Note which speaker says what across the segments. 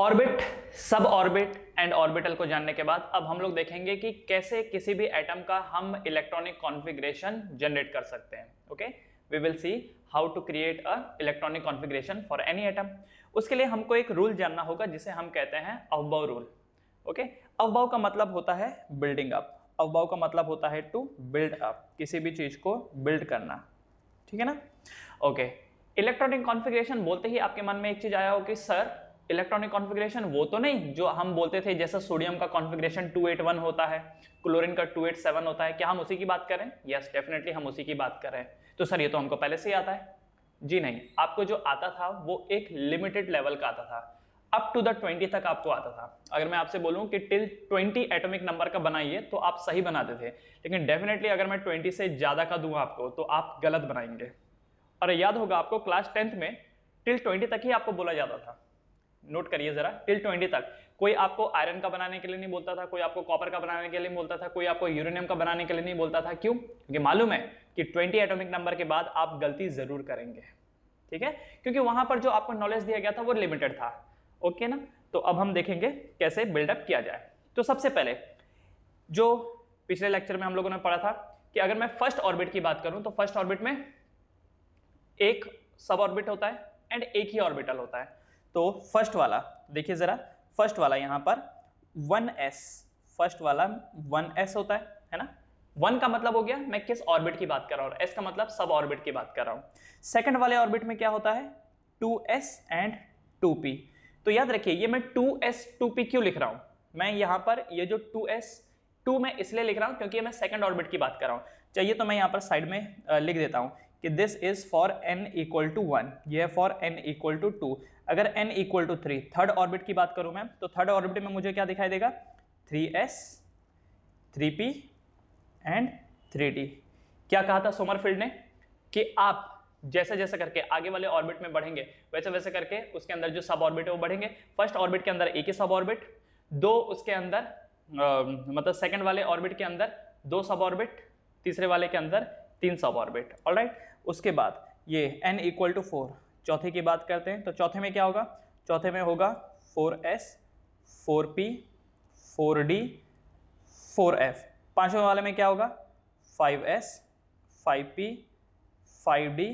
Speaker 1: orbit सब orbit and orbital को जानने के बाद अब हम लोग देखेंगे कि कैसे किसी भी एटम का हम इलेक्ट्रॉनिक कॉन्फ़िगरेशन जनरेट कर सकते हैं okay we will see how to create a electronic configuration for any atom उसके लिए हमको एक रूल जानना होगा जिसे हम कहते हैं अवबाव रूल ओके अवबाव का मतलब होता है बिल्डिंग अप अवबाव का मतलब होता है टू बिल्ड अप किसी भी चीज़ को बिल्ड करना ठीक है ना ओके इलेक्ट्रॉनिक कॉन्फ़िगरेशन बोलते ही आपके मन में एक चीज़ आया हो कि सर इलेक्ट्रॉनिक कॉन्फ़िगरेशन वो तो नहीं जो हम बोलते थे जैसा सोडियम का कॉन्फ़िगरेशन 281 होता है क्लोरीन का 287 होता है क्या हम उसी की बात करें यस डेफिनेटली हम उसी की बात करें तो सर ये तो हमको पहले से ही आता है जी नहीं आपको जो आता था वो एक लिमिटेड लेवल का आता था अप टू द ट्वेंटी तक आपको आता था अगर मैं आपसे बोलूं कि टिल ट्वेंटी एटॉमिक नंबर का बनाइए तो आप सही बनाते थे लेकिन डेफिनेटली अगर मैं ट्वेंटी से ज़्यादा का दूँ आपको तो आप गलत बनाएंगे और याद होगा आपको क्लास टेंथ में टिल ट्वेंटी तक ही आपको बोला जाता था नोट करिए जरा टिल ट्वेंटी तक कोई आपको आयरन का बनाने के लिए नहीं बोलता था कोई आपको कॉपर का बनाने के लिए नहीं बोलता था कोई आपको यूरेनियम का बनाने के लिए नहीं बोलता था क्यों क्योंकि मालूम है कि ट्वेंटी एटोमिक नंबर के बाद आप गलती जरूर करेंगे ठीक है क्योंकि वहां पर जो आपको नॉलेज दिया गया था वो लिमिटेड था ओके ना तो अब हम देखेंगे कैसे बिल्डअप किया जाए तो सबसे पहले जो पिछले लेक्चर में हम लोगों ने पढ़ा था कि अगर मैं फर्स्ट ऑर्बिट की बात करूं तो फर्स्ट ऑर्बिट में एक सब ऑर्बिट होता है एंड एक ही ऑर्बिटल होता है तो फर्स्ट वाला देखिए ज़रा फर्स्ट वाला यहां पर वन एस फर्स्ट वाला वन एस होता है है ना वन का मतलब हो गया मैं किस ऑर्बिट की बात कर रहा हूं एस का मतलब सब ऑर्बिट की बात कर रहा हूं सेकंड वाले ऑर्बिट में क्या होता है two S and two P तो याद रखिए ये मैं टू एस टू पी क्यों लिख रहा हूं मैं यहां पर ये जो टू एस टू मैं इसलिए लिख रहा हूं क्योंकि मैं सेकंड ऑर्बिट की बात कर रहा हूं चाहिए तो मैं यहां पर साइड में लिख देता हूं कि this is for n equal to one ये for n equal to two अगर n equal to three third orbit की बात करूं मैं तो थर्ड ऑर्बिट में मुझे क्या दिखाई देगा three S three P and three D क्या कहा था सोमरफील्ड ने कि आप जैसे जैसे करके आगे वाले ऑर्बिट में बढ़ेंगे वैसे वैसे करके उसके अंदर जो सब ऑर्बिट है वो बढ़ेंगे फर्स्ट ऑर्बिट के अंदर एक ही सब ऑर्बिट दो उसके अंदर आ, मतलब सेकंड वाले ऑर्बिट के अंदर दो सब ऑर्बिट तीसरे वाले के अंदर तीन सब ऑर्बिट ऑल उसके बाद ये एन इक्वल टू फोर चौथे की बात करते हैं तो चौथे में क्या होगा चौथे में होगा four S four P four D four F पाँचवें वाले में क्या होगा five S five P five D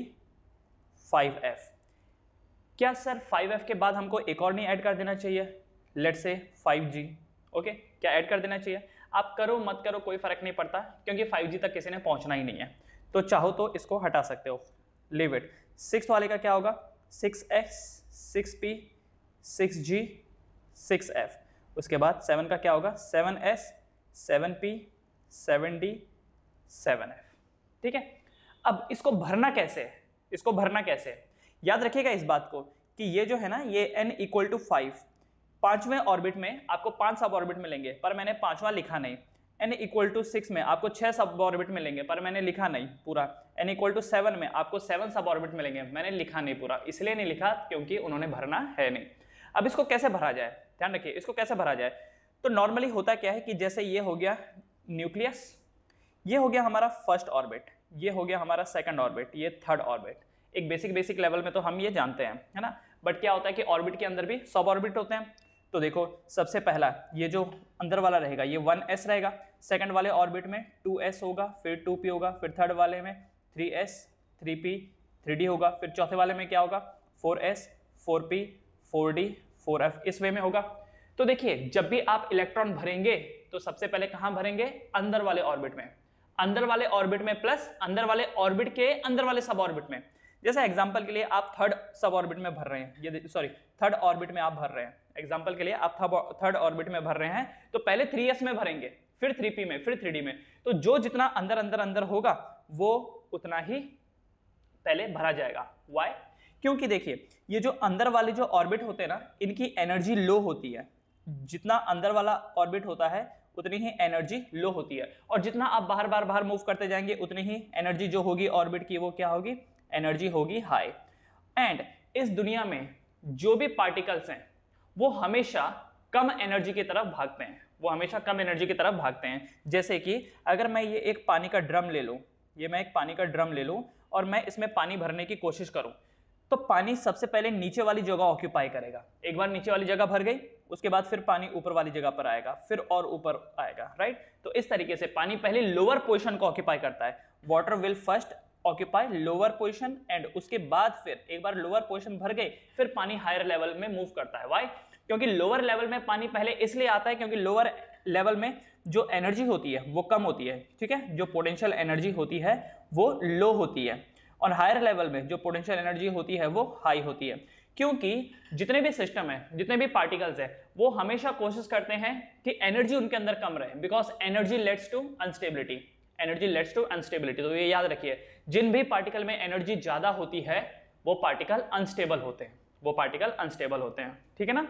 Speaker 1: five F क्या सर फाइव एफ के बाद हमको एक और नहीं ऐड कर देना चाहिए let say five G okay क्या ऐड कर देना चाहिए आप करो मत करो कोई फ़र्क नहीं पड़ता क्योंकि फाइव जी तक किसी ने पहुंचना ही नहीं है तो चाहो तो इसको हटा सकते हो लिव इट सिक्स वाले का क्या होगा six X six P six G six F उसके बाद सेवन का क्या होगा seven S seven P seven D seven F ठीक है अब इसको भरना कैसे है इसको भरना कैसे है याद रखिएगा इस बात को कि ये जो है ना ये n इक्वल टू फाइव पांचवें ऑर्बिट में आपको पांच सब ऑर्बिट मिलेंगे पर मैंने पांचवा लिखा नहीं एन इक्वल टू सिक्स में आपको छह सब ऑर्बिट मिलेंगे पर मैंने लिखा नहीं पूरा एन इक्वल टू सेवन में आपको सेवन सब ऑर्बिट मिलेंगे मैंने लिखा नहीं पूरा इसलिए नहीं लिखा क्योंकि उन्होंने भरना है नहीं अब इसको कैसे भरा जाए ध्यान रखिए इसको कैसे भरा जाए तो नॉर्मली होता क्या है कि जैसे ये हो गया न्यूक्लियस ये हो गया हमारा फर्स्ट ऑर्बिट ये हो गया हमारा सेकंड ऑर्बिट ये थर्ड ऑर्बिट एक बेसिक बेसिक लेवल में तो हम ये जानते हैं है ना बट क्या होता है कि ऑर्बिट के अंदर भी सब ऑर्बिट होते हैं तो देखो सबसे पहला ये जो अंदर वाला रहेगा ये वन एस रहेगा सेकेंड वाले ऑर्बिट में टू एस होगा फिर टू पी होगा फिर थर्ड वाले में three S three P three D होगा फिर चौथे वाले में क्या होगा four S four P four D four F इस वे में होगा तो देखिए जब भी आप इलेक्ट्रॉन भरेंगे तो सबसे पहले कहाँ भरेंगे अंदर वाले ऑर्बिट में अंदर वाले ऑर्बिट में प्लस अंदर वाले ऑर्बिट के अंदर वाले सब ऑर्बिट में जैसे एग्जाम्पल के लिए आप थर्ड सब ऑर्बिट में भर रहे हैं ये सॉरी थर्ड ऑर्बिट में आप भर रहे हैं एग्जाम्पल के लिए आप थर्ड ऑर्बिट में भर रहे हैं तो पहले थ्री में भरेंगे फिर थ्री में फिर थ्री में तो जो जितना अंदर अंदर अंदर होगा वो उतना ही पहले भरा जाएगा वाई क्योंकि देखिए ये जो अंदर वाले जो ऑर्बिट होते हैं ना इनकी एनर्जी लो होती है जितना अंदर वाला ऑर्बिट होता है उतनी ही एनर्जी लो होती है और जितना आप बाहर बार बाहर मूव करते जाएंगे उतनी ही एनर्जी जो होगी ऑर्बिट की वो क्या होगी एनर्जी होगी हाई एंड इस दुनिया में जो भी पार्टिकल्स हैं वो हमेशा कम एनर्जी की तरफ भागते हैं वो हमेशा कम एनर्जी की तरफ भागते हैं जैसे कि अगर मैं ये एक पानी का ड्रम ले लूँ ये मैं एक पानी का ड्रम ले लूँ और मैं इसमें पानी भरने की कोशिश करूँ तो पानी सबसे पहले नीचे वाली जगह ऑक्यूपाई करेगा एक बार नीचे वाली जगह भर गई उसके बाद फिर पानी ऊपर वाली जगह पर आएगा फिर और ऊपर आएगा राइट तो इस तरीके से पानी पहले लोअर पोजिशन को ऑक्यूपाई करता है water will first occupy lower position and उसके बाद फिर एक बार लोअर पोजिशन भर गए फिर पानी हायर लेवल में मूव करता है वाई क्योंकि लोअर लेवल में पानी पहले इसलिए आता है क्योंकि लोअर लेवल में जो एनर्जी होती है वो कम होती है ठीक है जो पोटेंशियल एनर्जी होती है वो लो होती है और हायर लेवल में जो पोटेंशियल एनर्जी होती है वो हाई होती है क्योंकि जितने भी सिस्टम है जितने भी पार्टिकल्स है वो हमेशा कोशिश करते हैं कि एनर्जी उनके अंदर कम रहे because energy leads to unstability energy leads to unstability तो ये याद रखिए जिन भी पार्टिकल में एनर्जी ज़्यादा होती है वो पार्टिकल अनस्टेबल होते हैं वो पार्टिकल अनस्टेबल होते हैं ठीक है ना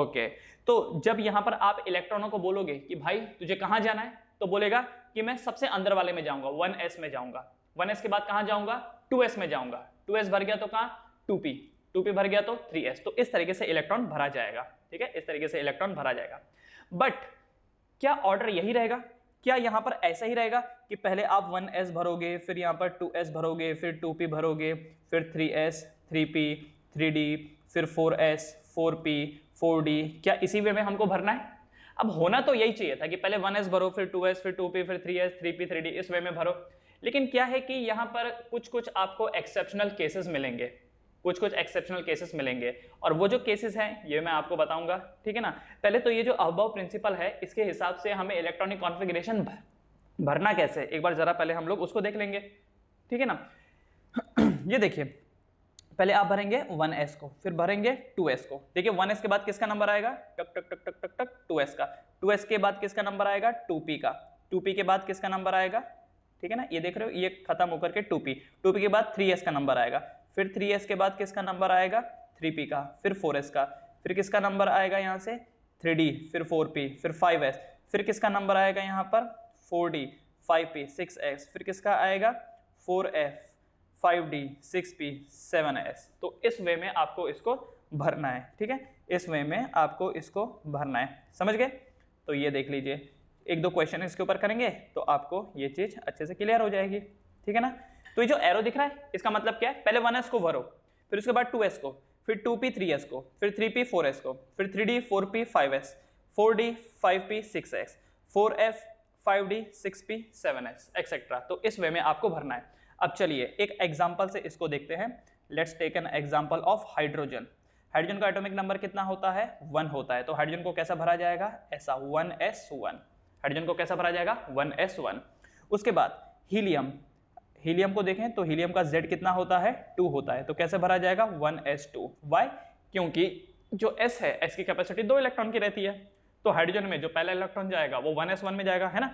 Speaker 1: ओके तो जब यहां पर आप इलेक्ट्रॉनों को बोलोगे कि भाई तुझे कहाँ जाना है तो बोलेगा कि मैं सबसे अंदर वाले में जाऊंगा वन एस में जाऊंगा वन एस के बाद कहां जाऊंगा टू एस में जाऊंगा टू एस भर गया तो कहां टू पी टू पी भर गया तो थ्री एस तो इस तरीके से इलेक्ट्रॉन भरा जाएगा ठीक है इस तरीके से इलेक्ट्रॉन भरा जाएगा बट क्या ऑर्डर यही रहेगा क्या यहाँ पर ऐसा ही रहेगा कि पहले आप वन एस भरोगे फिर यहाँ पर टू एस भरोगे फिर टू पी भरोगे फिर three S three P three D फिर four S four P four D क्या इसी वे में हमको भरना है अब होना तो यही चाहिए था कि पहले वन एस भरो फिर टू एस फिर टू पी फिर three S three P three D इस वे में भरो लेकिन क्या है कि यहाँ पर कुछ कुछ आपको एक्सेप्शनल केसेस मिलेंगे कुछ कुछ एक्सेप्शनल केसेस मिलेंगे और वो जो केसेस हैं ये मैं आपको बताऊंगा ठीक है ना पहले तो ये जो अहबाव प्रिंसिपल है इसके हिसाब से हमें इलेक्ट्रॉनिक कॉन्फिग्रेशन भरना कैसे एक बार ज़रा पहले हम लोग उसको देख लेंगे ठीक है ना ये देखिए पहले आप भरेंगे 1s को फिर भरेंगे 2s को देखिए 1s के बाद किसका नंबर आएगा टक टक टक टक टक टक 2s का 2s के बाद किसका नंबर आएगा 2p का 2p के बाद किसका नंबर आएगा ठीक है ना ये देख रहे हो ये खत्म होकर के 2p 2p के बाद 3s का नंबर आएगा फिर थ्री एस के बाद किसका नंबर आएगा थ्री पी का फिर फोर एस का फिर किसका नंबर आएगा यहाँ से थ्री डी फिर फोर पी फिर फाइव एस फिर किसका नंबर आएगा यहाँ पर four D five P six X फिर किसका आएगा four F five D six P seven S तो इस वे में आपको इसको भरना है ठीक है इस वे में आपको इसको भरना है समझ गए तो ये देख लीजिए एक दो क्वेश्चन इसके ऊपर करेंगे तो आपको ये चीज़ अच्छे से क्लियर हो जाएगी ठीक है ना तो ये जो एरो दिख रहा है इसका मतलब क्या है पहले वन को भरो फिर उसके बाद टू को फिर टू पी थ्री को फिर थ्री पी फोर को फिर three D four P five S four D five P six X four F five D six P seven X etcetera तो इस वे में आपको भरना है अब चलिए एक एग्जाम्पल से इसको देखते हैं let's take an example of hydrogen hydrogen का एटॉमिक नंबर कितना होता है वन होता है तो हाइड्रोजन को कैसा भरा जाएगा ऐसा वन एस वन हाइड्रोजन को कैसा भरा जाएगा वन एस वन उसके बाद हीलियम हीलियम को देखें तो हीलियम का जेड कितना होता है टू होता है तो कैसे भरा जाएगा वन एस टू वाई क्योंकि जो एस है एस की कैपेसिटी दो इलेक्ट्रॉन की रहती है तो हाइड्रोजन में जो पहला इलेक्ट्रॉन जाएगा वो वन एस वन में जाएगा है ना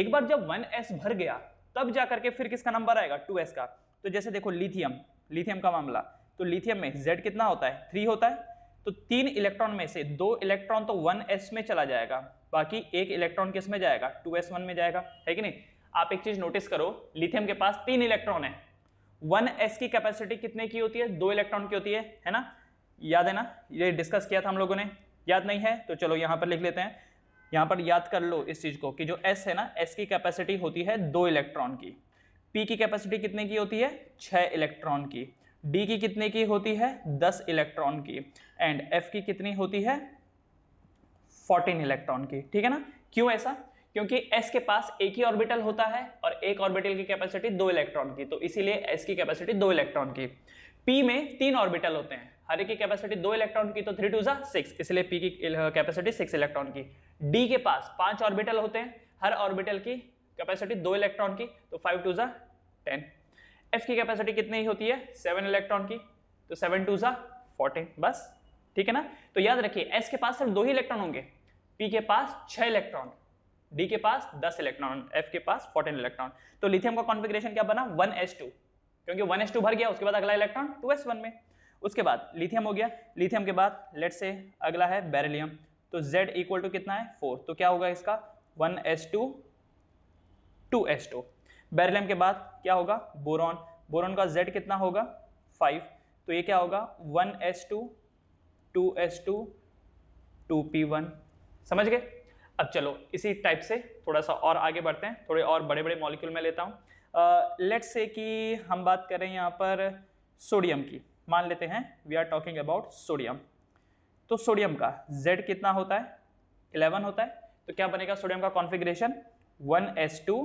Speaker 1: एक बार जब वन एस भर गया तब जा करके फिर किसका नंबर आएगा टू एस का तो जैसे देखो लिथियम लिथियम का मामला तो लिथियम में जेड कितना होता है थ्री होता है तो तीन इलेक्ट्रॉन में से दो इलेक्ट्रॉन तो वन एस में चला जाएगा बाकी एक इलेक्ट्रॉन किस में जाएगा टू एस वन में जाएगा है कि नहीं आप एक चीज नोटिस करो लिथियम के पास तीन इलेक्ट्रॉन है वन एस की कैपेसिटी कितने की होती है दो इलेक्ट्रॉन की होती है है ना याद है ना ये डिस्कस किया था हम लोगों ने याद नहीं है तो चलो यहां पर लिख लेते हैं यहां पर याद कर लो इस चीज़ को कि जो एस है ना एस की कैपेसिटी होती है दो इलेक्ट्रॉन की पी की कैपेसिटी कितने की होती है छ इलेक्ट्रॉन की डी की कितने की होती है दस इलेक्ट्रॉन की एंड एफ की कितनी होती है फोर्टीन इलेक्ट्रॉन की ठीक है ना क्यों ऐसा क्योंकि एस के पास एक ही ऑर्बिटल होता है और एक ऑर्बिटल की कैपेसिटी दो इलेक्ट्रॉन की तो इसीलिए एस की कैपेसिटी दो इलेक्ट्रॉन की पी में तीन ऑर्बिटल होते हैं हर एक की कैपेसिटी दो इलेक्ट्रॉन की तो थ्री टू सिक्स इसलिए पी की कैपेसिटी सिक्स इलेक्ट्रॉन की डी के पास पांच ऑर्बिटल होते हैं हर ऑर्बिटल की कैपेसिटी दो इलेक्ट्रॉन की तो फाइव टू जा टेन एफ की कैपेसिटी कितनी होती है सेवन इलेक्ट्रॉन की तो सेवन टू जा फोर्टीन बस ठीक है ना तो याद रखिए एस के पास सिर्फ दो ही इलेक्ट्रॉन होंगे पी के पास छह इलेक्ट्रॉन डी के पास 10 इलेक्ट्रॉन एफ के पास 14 इलेक्ट्रॉन तो लिथियम का कॉन्फिग्रेशन क्या बना 1s2 क्योंकि 1s2 भर गया उसके बाद अगला इलेक्ट्रॉन 2s1 में उसके बाद लिथियम हो गया लिथियम के बाद लेट से अगला है बेरिलियम तो Z इक्वल टू कितना है फोर तो क्या होगा इसका one S two two S two beryllium के बाद क्या होगा बोरॉन बोरॉन का Z कितना होगा फाइव तो ये क्या होगा one S two two S two two P one समझ गए अब चलो इसी टाइप से थोड़ा सा और आगे बढ़ते हैं थोड़े और बड़े बड़े मॉलिक्यूल में लेता हूँ लेट्स से कि हम बात करें यहाँ पर सोडियम की मान लेते हैं we are talking about sodium तो सोडियम का Z कितना होता है 11 होता है तो क्या बनेगा सोडियम का कॉन्फिग्रेशन 1s2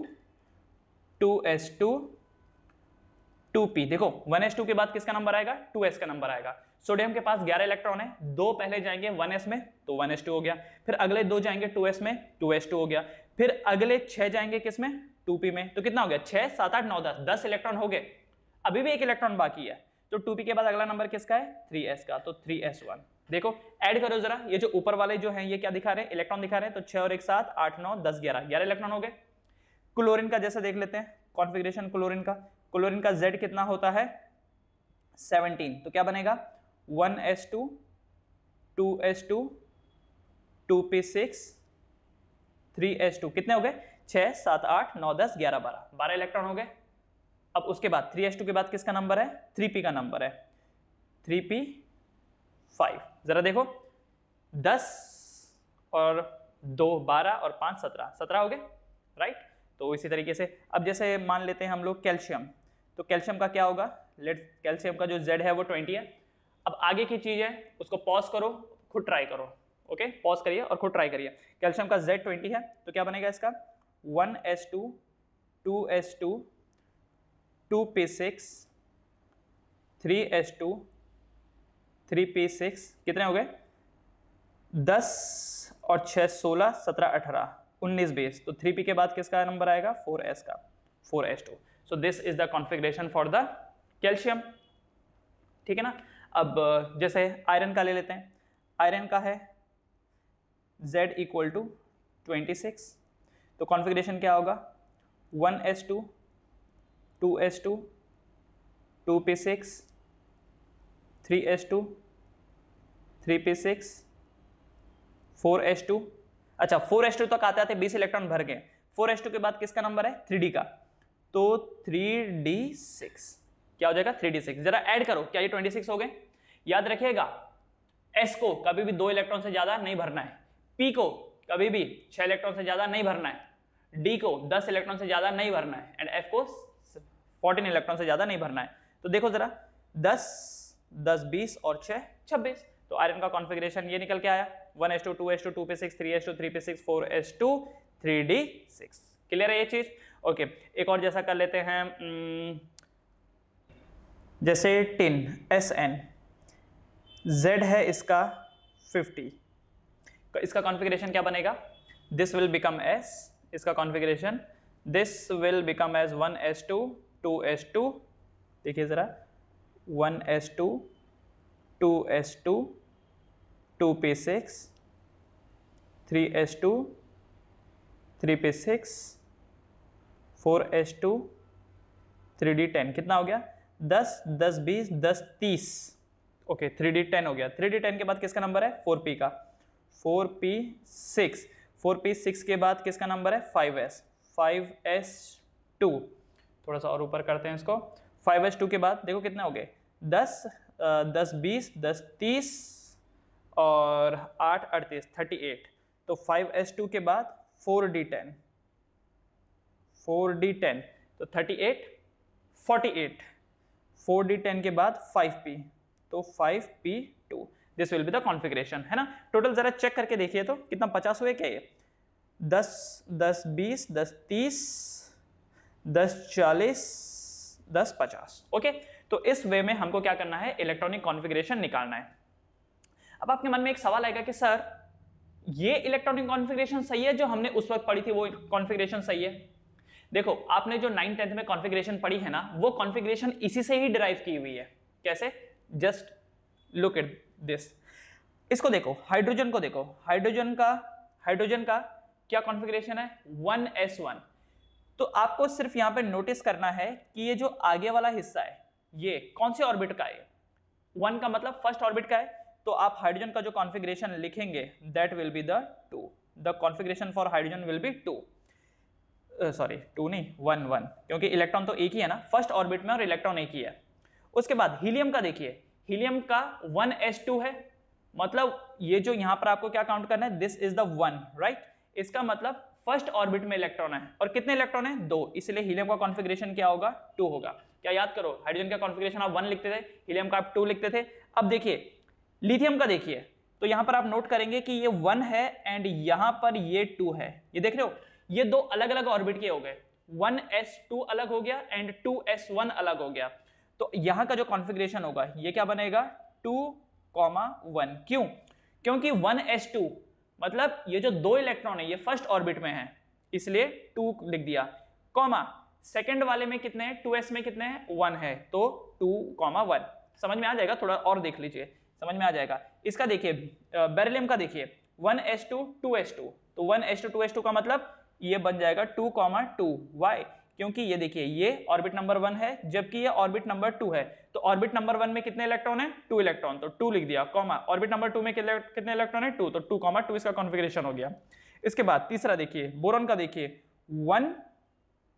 Speaker 1: 2s2 2p देखो 1s2 के बाद किसका नंबर आएगा 2s का नंबर आएगा सोडियम के पास 11 इलेक्ट्रॉन है दो पहले जाएंगे 1s में तो 1s2 हो गया फिर अगले दो जाएंगे 2s में 2s2 हो गया फिर अगले छह जाएंगे किस में 2p में तो कितना हो गया छह सात आठ नौ दस दस इलेक्ट्रॉन हो गए अभी भी एक इलेक्ट्रॉन बाकी है तो 2p के बाद अगला नंबर किसका है 3s का तो 3s1 देखो ऐड करो जरा ये जो ऊपर वाले जो हैं ये क्या दिखा रहे हैं इलेक्ट्रॉन दिखा रहे हैं तो छह और एक सात आठ नौ दस ग्यारह ग्यारह इलेक्ट्रॉन हो गए क्लोरिन का जैसे देख लेते हैं कॉन्फिग्रेशन क्लोरिन का क्लोरिन का जेड कितना होता है 17 तो क्या बनेगा one S two two S two two P six three S two कितने हो गए छः सात आठ नौ दस ग्यारह बारह बारह इलेक्ट्रॉन हो गए अब उसके बाद थ्री एस टू के बाद किसका नंबर है थ्री पी का नंबर है थ्री पी फाइव ज़रा देखो दस और दो बारह और पाँच सत्रह सत्रह हो गए राइट तो इसी तरीके से अब जैसे मान लेते हैं हम लोग कैल्शियम तो कैल्शियम का क्या होगा लेट कैल्शियम का जो जेड है वो ट्वेंटी है अब आगे की चीज़ है उसको पॉज करो खुद ट्राई करो ओके पॉज करिए और खुद ट्राई करिए कैल्शियम का जेड ट्वेंटी है तो क्या बनेगा इसका one S two two S two two P six three S two three P six कितने हो गए दस और छह सोलह सत्रह अठारह उन्नीस बेस तो थ्री पी के बाद किसका नंबर आएगा फोर एस का four S two so this is the configuration for the calcium ठीक है ना अब जैसे आयरन का ले लेते हैं आयरन का है Z equal to twenty six तो कॉन्फिग्रेशन क्या होगा one S two two S two two P six three S two three P six four S two अच्छा फोर एस टू तक आते आते बीस इलेक्ट्रॉन भर के फोर एस टू के बाद किसका नंबर है थ्री डी का तो थ्री डी सिक्स क्या हो जाएगा थ्री डी सिक्स जरा ऐड करो क्या ये ट्वेंटी सिक्स हो गए याद रखिएगा एस को कभी भी दो इलेक्ट्रॉन से ज्यादा नहीं भरना है पी को कभी भी छह इलेक्ट्रॉन से ज्यादा नहीं भरना है डी को दस इलेक्ट्रॉन से ज्यादा नहीं भरना है एंड एफ को फोर्टीन इलेक्ट्रॉन से ज्यादा नहीं भरना है तो देखो जरा दस दस बीस और छह छब्बीस तो आयरन का कॉन्फिग्रेशन ये निकल के आया one S two two S two two P six three S two three P six four S two three D six clear है ये चीज ओके एक और जैसा कर लेते हैं जैसे टिन एस एन z है इसका 50 इसका कॉन्फ़िगरेशन क्या बनेगा दिस विल बिकम s इसका configuration this will become as one S two two S two देखिए ज़रा one S two two S two two P six three S two three P six four S two three D ten कितना हो गया दस दस बीस दस तीस ओके थ्री डी टेन हो गया थ्री डी टेन के बाद किसका नंबर है फोर पी का four P six four P six के बाद किसका नंबर है five S five S two थोड़ा सा और ऊपर करते हैं इसको फाइव एस टू के बाद देखो कितने हो गए दस दस बीस दस तीस और आठ अड़तीस थर्टी एट तो फाइव एस टू के बाद four D ten four D ten तो thirty eight forty eight four D ten के बाद फाइव पी तो five P two this will be the configuration है ना टोटल जरा चेक करके देखिए तो कितना पचास हुए क्या ये दस दस बीस दस तीस दस चालीस दस पचास ओके तो इस वे में हमको क्या करना है इलेक्ट्रॉनिक कॉन्फिग्रेशन निकालना है अब आपके मन में एक सवाल आएगा कि सर ये इलेक्ट्रॉनिक कॉन्फिग्रेशन सही है जो हमने उस वक्त पढ़ी थी वो कॉन्फिग्रेशन सही है देखो आपने जो नाइन टेंथ में कॉन्फिग्रेशन पढ़ी है ना वो कॉन्फिग्रेशन इसी से ही डिराइव की हुई है कैसे जस्ट लुक एट दिस इसको देखो हाइड्रोजन को देखो हाइड्रोजन का हाइड्रोजन का क्या कॉन्फ़िगरेशन है वन एस वन तो आपको सिर्फ यहां पे नोटिस करना है कि ये जो आगे वाला हिस्सा है ये कौन से ऑर्बिट का है वन का मतलब फर्स्ट ऑर्बिट का है तो आप हाइड्रोजन का जो कॉन्फ़िगरेशन लिखेंगे that will be the two the configuration for hydrogen will be two sorry two नहीं वन वन क्योंकि इलेक्ट्रॉन तो एक ही है ना फर्स्ट ऑर्बिट में और इलेक्ट्रॉन एक ही है उसके बाद हीलियम का देखिए हीलियम का वन एच टू है मतलब ये जो यहां पर आपको क्या काउंट करना है this is the one right इसका मतलब फर्स्ट ऑर्बिट में इलेक्ट्रॉन है और कितने इलेक्ट्रॉन है दो इसलिए हीलियम का कॉन्फिग्रेशन क्या होगा टू होगा क्या याद करो हाइड्रोजन का कॉन्फिग्रेशन आप वन लिखते थे हीलियम का आप टू लिखते थे अब देखिए लिथियम का देखिए तो यहां पर आप नोट करेंगे कि ये वन है एंड यहां पर ये टू है ये देख रहे हो ये दो अलग अलग ऑर्बिट के हो गए वन एस टू अलग हो गया एंड टू एस वन अलग हो गया तो यहां का जो कॉन्फिग्रेशन होगा ये क्या बनेगा टू कॉमा वन क्यों क्योंकि वन एस टू मतलब ये जो दो इलेक्ट्रॉन है ये फर्स्ट ऑर्बिट में है इसलिए टू लिख दिया कॉमा सेकेंड वाले में कितने हैं टू एस में कितने हैं वन है तो टू कॉमा वन समझ में आ जाएगा थोड़ा और देख लीजिए समझ में आ जाएगा इसका देखिए बेरिलियम का देखिए one S two two S two तो one S two two S two का मतलब ये बन जाएगा टू कॉमा टू वाई क्योंकि ये देखिए ये ऑर्बिट नंबर वन है जबकि ये ऑर्बिट नंबर टू है तो ऑर्बिट नंबर वन में कितने इलेक्ट्रॉन है टू इलेक्ट्रॉन तो टू लिख दिया कॉमा ऑर्बिट नंबर टू में कितने इलेक्ट्रॉन है टू तो टू कॉमा टू इसका कॉन्फिग्रेशन हो गया इसके बाद तीसरा देखिए बोरन का देखिए वन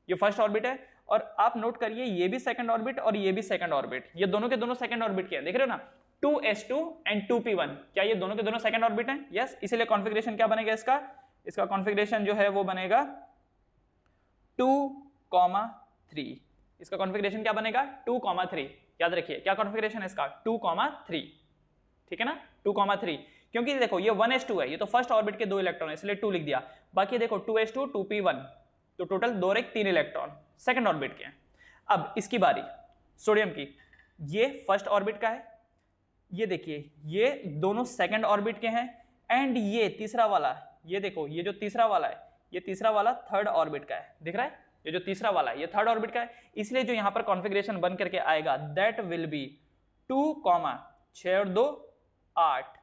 Speaker 1: ये फर्स्ट ऑर्बिट है और आप नोट करिए ये भी सेकंड ऑर्बिट और ये भी सेकंड ऑर्बिट ये दोनों के दोनों सेकंड ऑर्बिट के हैं देख रहे हो ना 2s2 एंड 2p1 क्या ये दोनों के दोनों सेकंड ऑर्बिट हैं यस इसीलिए कॉन्फ़िगरेशन क्या बनेगा इसका इसका कॉन्फ़िगरेशन जो है वो बनेगा कॉमा थ्री इसका कॉन्फ़िगरेशन क्या बनेगा टू कॉमा थ्री याद रखिए क्या कॉन्फ़िगरेशन है इसका टू कॉमा थ्री ठीक है ना टू कॉमा थ्री क्योंकि देखो ये वन एस टू है ये तो फर्स्ट ऑर्बिट के दो इलेक्ट्रॉन है इसलिए टू लिख दिया बाकी देखो two S two two P one तो टोटल दो रेक तीन इलेक्ट्रॉन सेकेंड ऑर्बिट के अब इसकी बारी सोडियम की ये फर्स्ट ऑर्बिट का है ये देखिए ये दोनों सेकेंड ऑर्बिट के हैं एंड ये तीसरा वाला ये देखो ये जो तीसरा वाला है ये तीसरा वाला थर्ड ऑर्बिट का है दिख रहा है ये जो तीसरा वाला है ये थर्ड ऑर्बिट का है इसलिए जो यहाँ पर कॉन्फिग्रेशन बन करके आएगा that will be two comma छ और दो आठ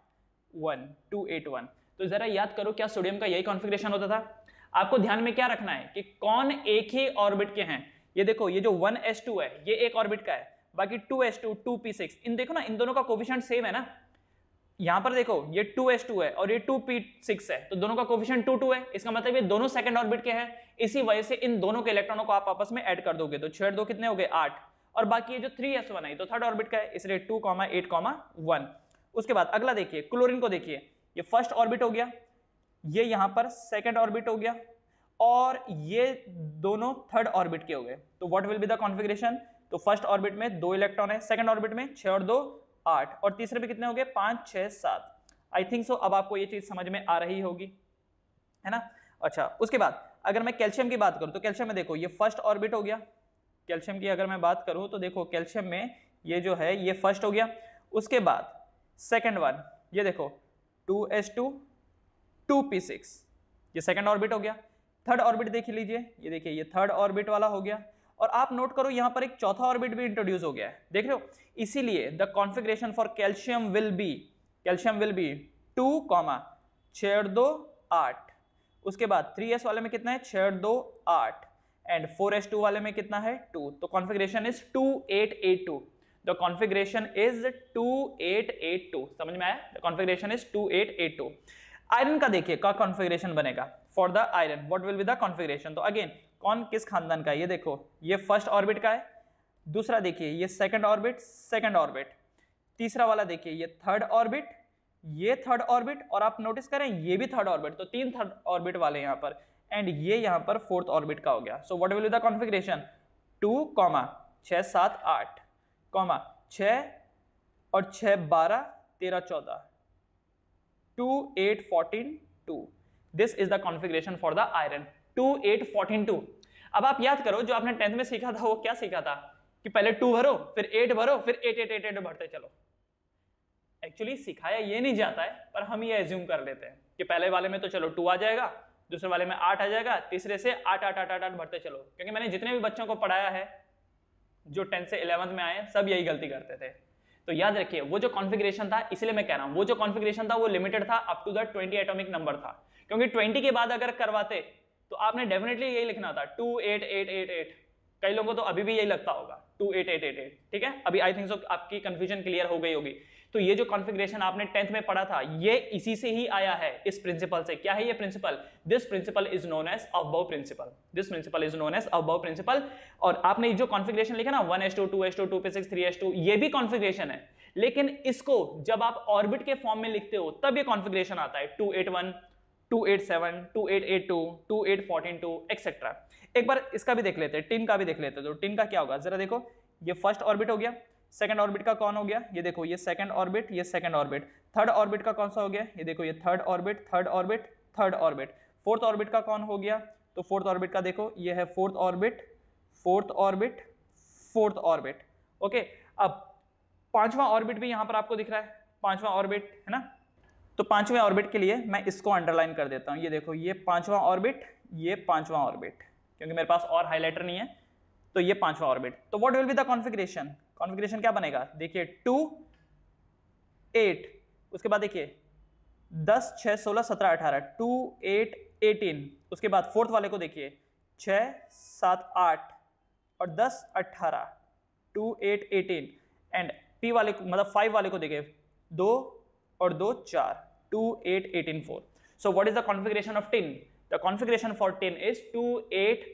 Speaker 1: वन टू एट वन तो जरा याद करो क्या सोडियम का यही कॉन्फिग्रेशन होता था आपको ध्यान में क्या रखना है कि कौन एक ही ऑर्बिट के हैं ये देखो ये जो 1s2 है ये एक ऑर्बिट का है बाकी टू 2s2 2p6 इन देखो ना इन दोनों का कोविशन सेम है ना यहां पर देखो ये टू एस टू है और ये टू पी सिक्स है तो दोनों का कोफिशन टू टू है इसका मतलब ये दोनों सेकंड ऑर्बिट के हैं इसी वजह से इन दोनों के इलेक्ट्रॉनों को आप आपस में ऐड कर दोगे तो छेड़ दो कितने हो गए आठ और बाकी ये जो थ्री एस वन है तो थर्ड ऑर्बिट का है इसलिए two comma eight comma one उसके बाद अगला देखिए क्लोरिन को देखिए ये फर्स्ट ऑर्बिट हो गया ये यहां पर सेकेंड ऑर्बिट हो गया और ये दोनों थर्ड ऑर्बिट के हो गए तो what will be the configuration तो फर्स्ट ऑर्बिट में दो इलेक्ट्रॉन है सेकंड ऑर्बिट में छह और दो आठ और तीसरे पे कितने हो गए पाँच छः सात आई थिंक सो अब आपको ये चीज़ समझ में आ रही होगी है ना अच्छा उसके बाद अगर मैं कैल्शियम की बात करूं तो कैल्शियम में देखो ये फर्स्ट ऑर्बिट हो गया कैल्शियम की अगर मैं बात करूं तो देखो कैल्शियम में ये जो है ये फर्स्ट हो गया उसके बाद सेकेंड वन ये देखो two S two two P six ये सेकेंड ऑर्बिट हो गया थर्ड ऑर्बिट देख लीजिए ये देखिए ये थर्ड ऑर्बिट वाला हो गया और आप नोट करो यहां पर एक चौथा ऑर्बिट भी इंट्रोड्यूस हो गया है देख रहे हो इसीलिए the configuration for calcium will be calcium will be two comma छेड़ दो आठ उसके बाद थ्री एस वाले में कितना है छेड़ दो आठ एंड फोर एस टू वाले में कितना है टू तो configuration is two eight eight two the configuration is two eight eight two समझ में आया configuration is two eight eight two iron का देखिए का कॉन्फिग्रेशन बनेगा for the iron what will be the configuration तो अगेन कौन किस खानदान का है ये देखो ये फर्स्ट ऑर्बिट का है दूसरा देखिए ये सेकंड ऑर्बिट सेकंड ऑर्बिट तीसरा वाला देखिए ये थर्ड ऑर्बिट ये थर्ड ऑर्बिट और आप नोटिस करें ये भी थर्ड ऑर्बिट तो तीन थर्ड ऑर्बिट वाले यहां पर एंड ये यहां पर फोर्थ ऑर्बिट का हो गया so what will the configuration two comma छ सात आठ कॉमा छ और छ बारह तेरह चौदह two eight fourteen two this is the configuration for the iron two eight fourteen two अब आप याद करो जो आपने टेंथ में सीखा था वो क्या सीखा था कि पहले टू भरो फिर एट भरो फिर एट एट एट एट भरते चलो एक्चुअली सिखाया ये नहीं जाता है पर हम ये एज्यूम कर लेते हैं कि पहले वाले में तो चलो टू आ जाएगा दूसरे वाले में आठ आ जाएगा तीसरे से आठ आठ आठ आठ आठ भरते चलो क्योंकि मैंने जितने भी बच्चों को पढ़ाया है जो टेंथ से इलेवंथ में आए सब यही गलती करते थे तो याद रखिए वो जो कॉन्फ़िगरेशन था इसलिए मैं कह रहा हूँ वो जो कॉन्फ़िगरेशन था वो लिमिटेड था up to the twenty atomic number था क्योंकि ट्वेंटी के बाद अगर करवाते तो आपने डेफिनेटली यही लिखना था two eight eight eight eight कई लोगों को तो अभी भी यही लगता होगा two eight eight eight eight ठीक है अभी आई थिंक सो आपकी कंफ्यूजन क्लियर हो गई होगी तो ये जो कॉन्फ़िगरेशन आपने टेंथ में पढ़ा था ये इसी से ही आया है इस प्रिंसिपल से क्या है ये principle this principle is known as Aufbau principle this principle is known as Aufbau principle और आपने जो कॉन्फ़िगरेशन लिखा ना one S two two S two two P six three S two ये भी कॉन्फ़िगरेशन है लेकिन इसको जब आप ऑर्बिट के फॉर्म में लिखते हो तब ये कॉन्फ़िगरेशन आता है टू एट वन 2872, 2882, एक्सेट्रा एक बार इसका भी देख लेते हैं टिन का भी देख लेते हैं तो टिन का क्या होगा जरा देखो ये फर्स्ट ऑर्बिट हो गया सेकंड ऑर्बिट का कौन हो गया ये देखो ये सेकंड ऑर्बिट ये सेकंड ऑर्बिट थर्ड ऑर्बिट का कौन सा हो गया ये देखो ये third orbit third orbit third orbit fourth orbit का कौन हो गया तो फोर्थ ऑर्बिट का देखो ये है fourth orbit fourth orbit fourth orbit okay अब पांचवा ऑर्बिट भी यहां पर आपको दिख रहा है पांचवा ऑर्बिट है ना तो पांचवें ऑर्बिट के लिए मैं इसको अंडरलाइन कर देता हूँ ये देखो ये पांचवा ऑर्बिट ये पांचवा ऑर्बिट क्योंकि मेरे पास और हाईलाइटर नहीं है तो ये पांचवा ऑर्बिट तो what will be the configuration configuration क्या बनेगा देखिए टू एट उसके बाद देखिए दस छह सोलह सत्रह अठारह टू एट एटीन उसके बाद फोर्थ वाले को देखिए छ सात आठ और दस अट्ठारह two eight eighteen and P वाले को मतलब फाइव वाले को देखिए दो और दो चार two eight eighteen four so what is the configuration of tin the configuration for tin is two eight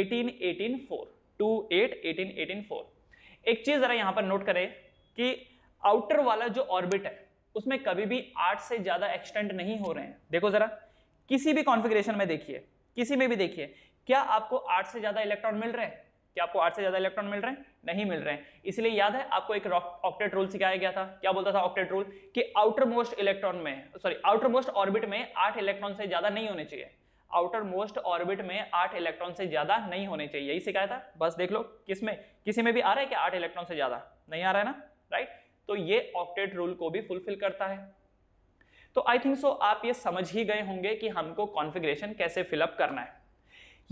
Speaker 1: eighteen eighteen four two eight eighteen eighteen four एक चीज जरा यहां पर नोट करें कि आउटर वाला जो ऑर्बिट है उसमें कभी भी आठ से ज्यादा एक्सटेंड नहीं हो रहे हैं देखो जरा किसी भी कॉन्फिग्रेशन में देखिए किसी में भी देखिए क्या आपको आठ से ज्यादा इलेक्ट्रॉन मिल रहे हैं कि आपको आठ से ज़्यादा इलेक्ट्रॉन मिल रहे हैं नहीं मिल रहे हैं इसलिए याद है आपको एक ऑक्टेट रूल सिखाया गया था क्या बोलता था ऑक्टेट रूल कि आउटर मोस्ट इलेक्ट्रॉन में सॉरी आउटर मोस्ट ऑर्बिट में आठ इलेक्ट्रॉन से ज़्यादा नहीं होने चाहिए आउटर मोस्ट ऑर्बिट में आठ इलेक्ट्रॉन से ज़्यादा नहीं होने चाहिए यही सिखाया था बस देख लो किस में किसी में भी आ रहा है कि आठ इलेक्ट्रॉन से ज़्यादा नहीं आ रहा है ना राइट तो ये ऑक्टेट रूल को भी फुलफिल करता है तो आई थिंक सो आप ये समझ ही गए होंगे कि हमको कॉन्फ़िगरेशन कैसे फिलअप करना है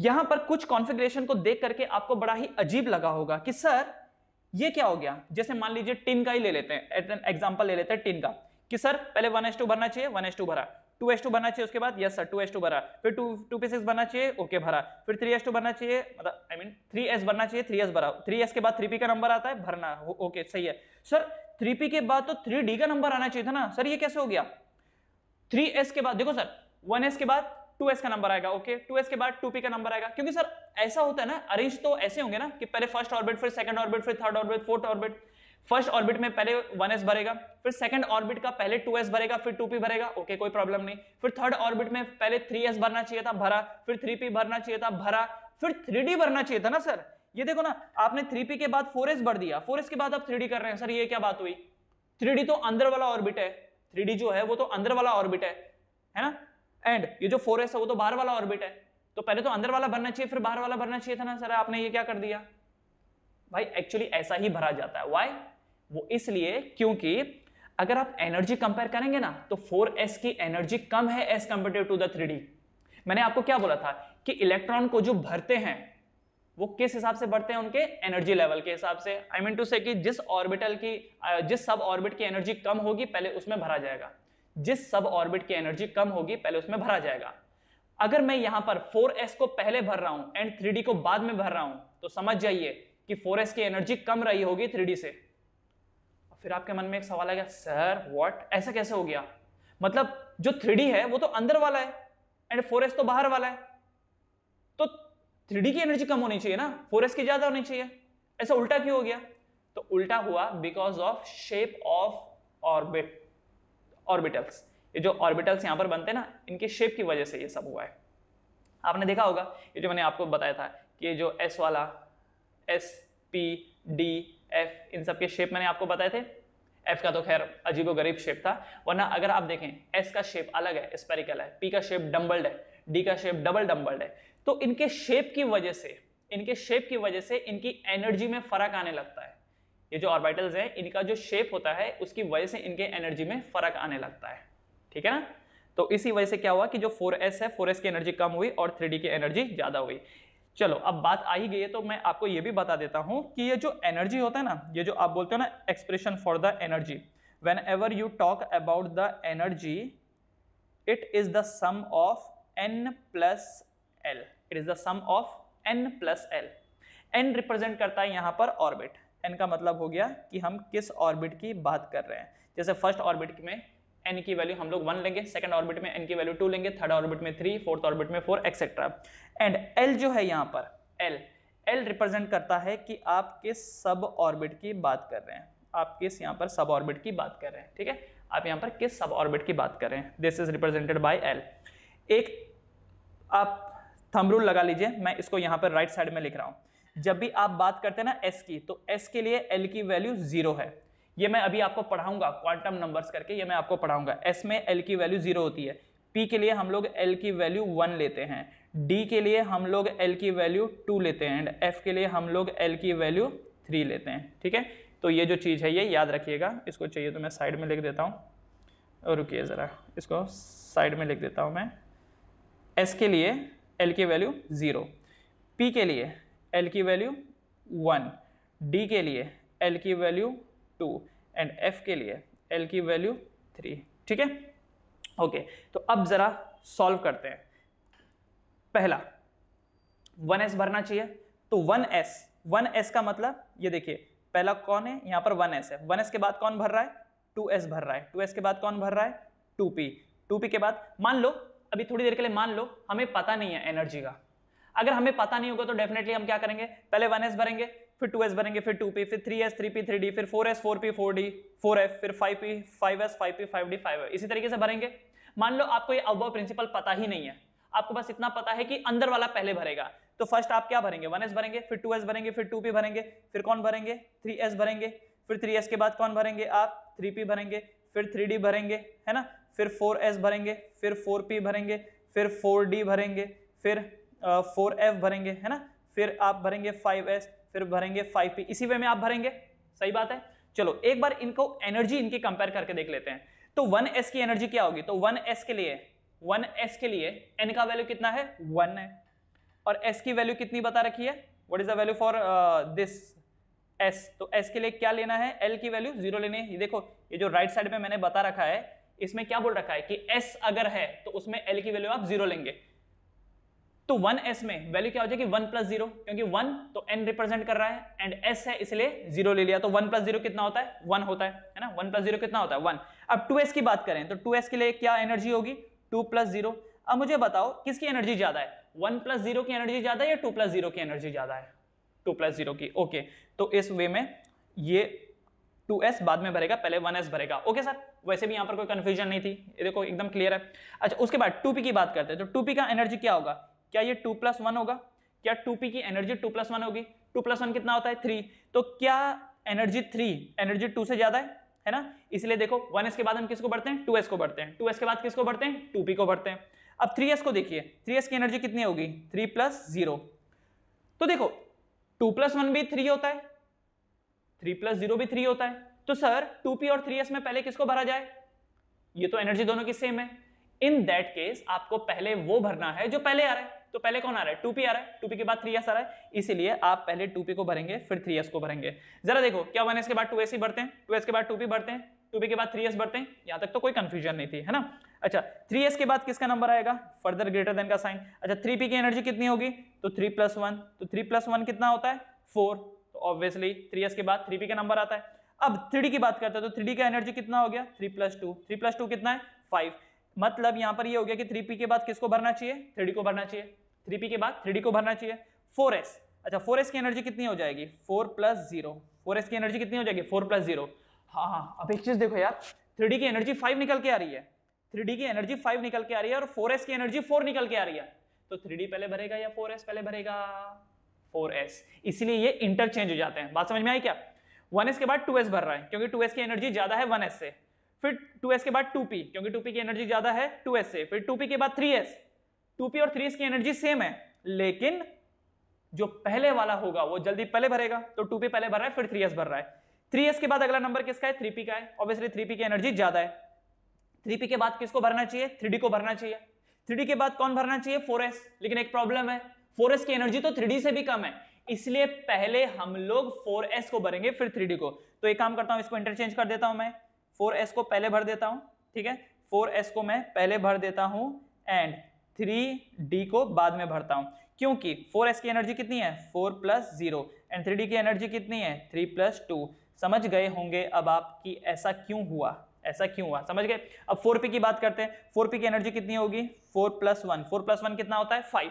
Speaker 1: यहां पर कुछ कॉन्फ़िगरेशन को देख करके आपको बड़ा ही अजीब लगा होगा कि सर ये क्या हो गया जैसे मान लीजिए टिन का ही ले लेते हैं एग्जाम्पल ले लेते हैं टिन का कि सर पहले वन एस टू भरना चाहिए वन एस टू भरा टू एस टू भरना चाहिए उसके बाद yes sir two S two भरा फिर टू टू पी सिक्स भरना चाहिए ओके भरा फिर थ्री एस टू भरना चाहिए मतलब आई मीन थ्री एस भरना चाहिए थ्री एस भरा थ्री एस के बाद थ्री पी का नंबर आता है भरना ओके सही है सर थ्री पी के बाद तो थ्री डी का नंबर आना चाहिए था ना सर ये कैसे हो गया थ्री एस के बाद देखो सर वन एस के बाद टू का नंबर आएगा ओके टू के बाद टू का नंबर आएगा क्योंकि सर ऐसा होता है ना अरेंज तो ऐसे होंगे ना कि पहले फर्स्ट ऑर्बिट फिर सेकंड ऑर्बिट फिर third orbit fourth orbit first orbit में पहले 1s भरेगा फिर सेकंड ऑर्बिट का पहले 2s भरेगा फिर 2p भरेगा ओके okay, कोई प्रॉब्लम नहीं फिर थर्ड ऑर्बिट में पहले 3s भरना चाहिए था भरा फिर 3p भरना चाहिए था भरा फिर 3d भरना चाहिए था ना सर ये देखो ना आपने 3p के बाद 4s भर दिया 4s के बाद आप 3d कर रहे हैं सर ये क्या बात हुई 3d तो अंदर वाला ऑर्बिट है 3d जो है वो तो अंदर वाला ऑर्बिट है है ना एंड ये जो फोर है वो तो बाहर वाला ऑर्बिट है तो पहले तो अंदर वाला भरना चाहिए फिर बाहर वाला भरना चाहिए था ना सर आपने ये क्या कर दिया भाई एक्चुअली ऐसा ही भरा जाता है वाई वो इसलिए क्योंकि अगर आप एनर्जी कंपेयर करेंगे ना तो 4s की एनर्जी कम है as compare to the 3d मैंने आपको क्या बोला था कि इलेक्ट्रॉन को जो भरते हैं वो किस हिसाब से बढ़ते हैं उनके एनर्जी लेवल के हिसाब से आई मीन टू से कि जिस ऑर्बिटल की जिस सब ऑर्बिट की एनर्जी कम होगी पहले उसमें भरा जाएगा जिस सब ऑर्बिट की एनर्जी कम होगी पहले उसमें भरा जाएगा अगर मैं यहां पर 4s को पहले भर रहा हूं एंड 3d को बाद में भर रहा हूं तो समझ जाइए कि 4s की एनर्जी कम रही होगी 3d से फिर आपके मन में एक सवाल आ गया सर व्हाट ऐसा कैसे हो गया मतलब जो थ्री है वो तो अंदर वाला है एंड फोर तो बाहर वाला है तो थ्री की एनर्जी कम होनी चाहिए ना फोर की ज्यादा होनी चाहिए ऐसा उल्टा क्यों हो गया तो उल्टा हुआ because of shape of orbit orbitals ये जो ऑर्बिटल्स यहाँ पर बनते हैं ना इनके शेप की वजह से ये सब हुआ है आपने देखा होगा ये जो मैंने आपको बताया था कि जो एस वाला एस पी डी एफ इन सब के शेप मैंने आपको बताए थे एफ का तो खैर अजीबो गरीब शेप था वरना अगर आप देखें एस का शेप अलग है स्पेरिकल है पी का शेप डम्बल्ड है डी का शेप डबल डम्बल्ड है तो इनके शेप की वजह से इनके शेप की वजह से इनकी एनर्जी में फर्क आने लगता है ये जो ऑर्बिटल्स हैं इनका जो शेप होता है उसकी वजह से इनके एनर्जी में फर्क आने लगता है ठीक है ना तो इसी वजह से क्या हुआ कि जो 4s है 4s की एनर्जी कम हुई और 3d की एनर्जी ज़्यादा हुई चलो अब बात आ ही गई है तो मैं आपको ये भी बता देता हूं कि ये जो एनर्जी होता है ना ये जो आप बोलते हो ना expression for the energy whenever you talk about the energy it is the sum of N plus L it is the sum of N plus L N represent करता है यहां पर ऑर्बिट एन का मतलब हो गया कि हम किस ऑर्बिट की बात कर रहे हैं जैसे फर्स्ट ऑर्बिट में एन की वैल्यू हम लोग वन लेंगे सेकंड ऑर्बिट में एन की वैल्यू टू लेंगे थर्ड ऑर्बिट में थ्री फोर्थ ऑर्बिट में फोर एक्सेट्रा एंड एल जो है यहाँ पर एल एल रिप्रेजेंट करता है कि आप किस सब ऑर्बिट की बात कर रहे हैं आप किस यहाँ पर सब ऑर्बिट की बात कर रहे हैं ठीक है आप यहाँ पर किस सब ऑर्बिट की बात कर रहे हैं this is represented by L एक आप थम रूल लगा लीजिए मैं इसको यहाँ पर राइट right साइड में लिख रहा हूँ जब भी आप बात करते हैं ना एस की तो एस के लिए एल की वैल्यू जीरो है ये मैं अभी आपको पढ़ाऊंगा क्वांटम नंबर्स करके ये मैं आपको पढ़ाऊंगा एस में एल की वैल्यू जीरो होती है पी के लिए हम लोग एल की वैल्यू वन लेते हैं डी के लिए हम लोग एल की वैल्यू टू लेते हैं एंड एफ के लिए हम लोग एल की वैल्यू थ्री लेते हैं ठीक है तो ये जो चीज़ है ये याद रखिएगा इसको चाहिए तो मैं साइड में लिख देता हूँ रुकिए ज़रा इसको साइड में लिख देता हूँ मैं एस के लिए एल की वैल्यू ज़ीरो पी के लिए एल की वैल्यू वन डी के लिए एल की वैल्यू टू एंड एफ के लिए एल की वैल्यू थ्री ठीक है ओके तो अब ज़रा सॉल्व करते हैं पहला वन एस भरना चाहिए तो वन एस वन एस का मतलब ये देखिए पहला कौन है यहां पर वन एस है वन एस के बाद कौन भर रहा है टू एस भर रहा है टू एस के बाद कौन भर रहा है टू पी टू पी के बाद मान लो अभी थोड़ी देर के लिए मान लो हमें पता नहीं है एनर्जी का अगर हमें पता नहीं होगा तो डेफिनेटली हम क्या करेंगे पहले वन एस भरेंगे फिर टू एस भरेंगे फिर टू पी फिर three S three P three D फिर four S four P four D four F फिर five P five S five P five D five इसी तरीके से भरेंगे मान लो आपको ये अब प्रिंसिपल पता ही नहीं है आपको बस इतना पता है कि अंदर वाला पहले भरेगा तो फर्स्ट आप क्या भरेंगे वन एस भरेंगे फिर टू एस भरेंगे फिर टू पी भरेंगे फिर कौन भरेंगे थ्री एस भरेंगे फिर थ्री एस के बाद कौन भरेंगे आप थ्री पी भरेंगे फिर थ्री डी भरेंगे है ना फिर फोर एस भरेंगे फिर फोर पी भरेंगे फिर फोर डी भरेंगे फिर फोर एफ भरेंगे है ना फिर आप भरेंगे फाइव एस फिर भरेंगे फाइव पी इसी वे में आप भरेंगे सही बात है चलो एक बार इनको एनर्जी इनकी कंपेयर करके देख लेते हैं तो वन एस की एनर्जी क्या होगी तो वन एस के लिए वन एस के लिए एन का वैल्यू कितना है वन है और एस की वैल्यू कितनी बता रखी है what is the value for this S तो एस के लिए क्या लेना है एल की वैल्यू जीरो लेनी है ये देखो ये जो राइट साइड में मैंने बता रखा है इसमें क्या बोल रखा है कि एस अगर है तो उसमें एल की वैल्यू आप जीरो लेंगे तो वन एस में वैल्यू क्या हो जाएगी वन प्लस जीरो क्योंकि वन तो एन रिप्रेजेंट कर रहा है एंड एस है इसलिए जीरो ले लिया तो वन प्लस जीरो कितना होता है वन होता है है ना वन प्लस जीरो कितना होता है वन अब टू एस की बात करें तो टू एस के लिए क्या एनर्जी होगी टू प्लस जीरो अब मुझे बताओ किसकी एनर्जी ज्यादा है वन प्लस जीरो की एनर्जी ज्यादा है या टू प्लस जीरो की एनर्जी ज्यादा है टू प्लस जीरो की ओके तो इस वे में ये टू एस बाद में भरेगा पहले वन एस भरेगा ओके सर वैसे भी यहां पर कोई कंफ्यूजन नहीं थी देखो एकदम क्लियर है अच्छा उसके बाद टू पी की बात करते हैं तो टू पी का एनर्जी क्या होगा क्या ये टू प्लस वन होगा क्या टू पी की एनर्जी टू प्लस वन होगी टू प्लस वन कितना होता है थ्री तो क्या एनर्जी थ्री एनर्जी टू से ज्यादा है है ना इसलिए देखो वन के बाद हम किसको बढ़ते हैं टू को बढ़ते हैं टू के बाद किसको बढ़ते हैं टू को बढ़ते हैं अब थ्री को देखिए थ्री की एनर्जी कितनी होगी थ्री प्लस जीरो तो देखो टू प्लस वन भी थ्री होता है थ्री प्लस जीरो भी थ्री होता है तो सर टू पी और थ्री एस में पहले किसको भरा जाए ये तो एनर्जी दोनों की सेम है इन दैट केस आपको पहले वो भरना है जो पहले आ रहा है तो पहले कौन आ रहा है टू आ रहा है टू के बाद थ्री आ रहा है इसीलिए आप पहले टू को भरेंगे फिर थ्री को भरेंगे जरा देखो क्या वन के बाद टू ही भरते हैं टू के बाद टू भरते हैं टू के बाद थ्री भरते हैं यहाँ तक तो कोई कंफ्यूजन नहीं थी है ना अच्छा थ्री के बाद किसका नंबर आएगा फर्दर ग्रेटर देन का साइन अच्छा थ्री की एनर्जी कितनी होगी तो थ्री प्लस वन तो थ्री प्लस वन कितना होता है फोर तो ऑब्वियसली थ्री के बाद थ्री का नंबर आता है अब थ्री की बात करते हैं तो थ्री का एनर्जी कितना हो गया three plus two three plus two कितना है फाइव मतलब यहां पर ये यह हो गया कि 3p के बाद किसको भरना चाहिए 3d को भरना चाहिए थ्री पी के बाद थ्री को भरना चाहिए फोर एस अच्छा फोर एस की एनर्जी कितनी हो जाएगी four plus zero four S की एनर्जी कितनी हो जाएगी फोर प्लस जीरो हाँ हाँ अब एक चीज देखो यार थ्री की एनर्जी फाइव निकल के आ रही है थ्री की एनर्जी फाइव निकल के आ रही है और फोर की एनर्जी फोर निकल के आ रही है तो थ्री पहले भरेगा या फोर पहले भरेगा 4s इसीलिए ये इंटरचेंज हो जाते हैं बात समझ में आई क्या एस के बाद एस भर रहा है क्योंकि एस की एनर्जी ज्यादा है एस से फिर एस के बाद पी क्योंकि पी की एनर्जी ज्यादा है एस से फिर पी के बाद एस टू और थ्री की एनर्जी सेम है लेकिन जो पहले वाला होगा वो जल्दी पहले भरेगा तो टू पहले भर रहा है फिर थ्री भर रहा है थ्री के बाद अगला नंबर किसका है थ्री का है ऑब्वियसली थ्री की एनर्जी ज्यादा है थ्री के बाद किसको भरना चाहिए थ्री को भरना चाहिए थ्री के बाद कौन भरना चाहिए फोर लेकिन एक प्रॉब्लम है फोर की एनर्जी तो थ्री से भी कम है इसलिए पहले हम लोग 4s को भरेंगे फिर 3d को तो एक काम करता हूं इसको इंटरचेंज कर देता हूं मैं 4s को पहले भर देता हूं ठीक है 4s को मैं पहले भर देता हूं एंड थ्री डी को बाद में भरता हूं क्योंकि फोर एस की एनर्जी कितनी है four plus zero and three D की एनर्जी कितनी है थ्री प्लस टू समझ गए होंगे अब आप कि ऐसा क्यों हुआ ऐसा क्यों हुआ समझ गए अब फोर पी की बात करते हैं फोर पी की एनर्जी कितनी होगी four plus one four plus one कितना होता है फाइव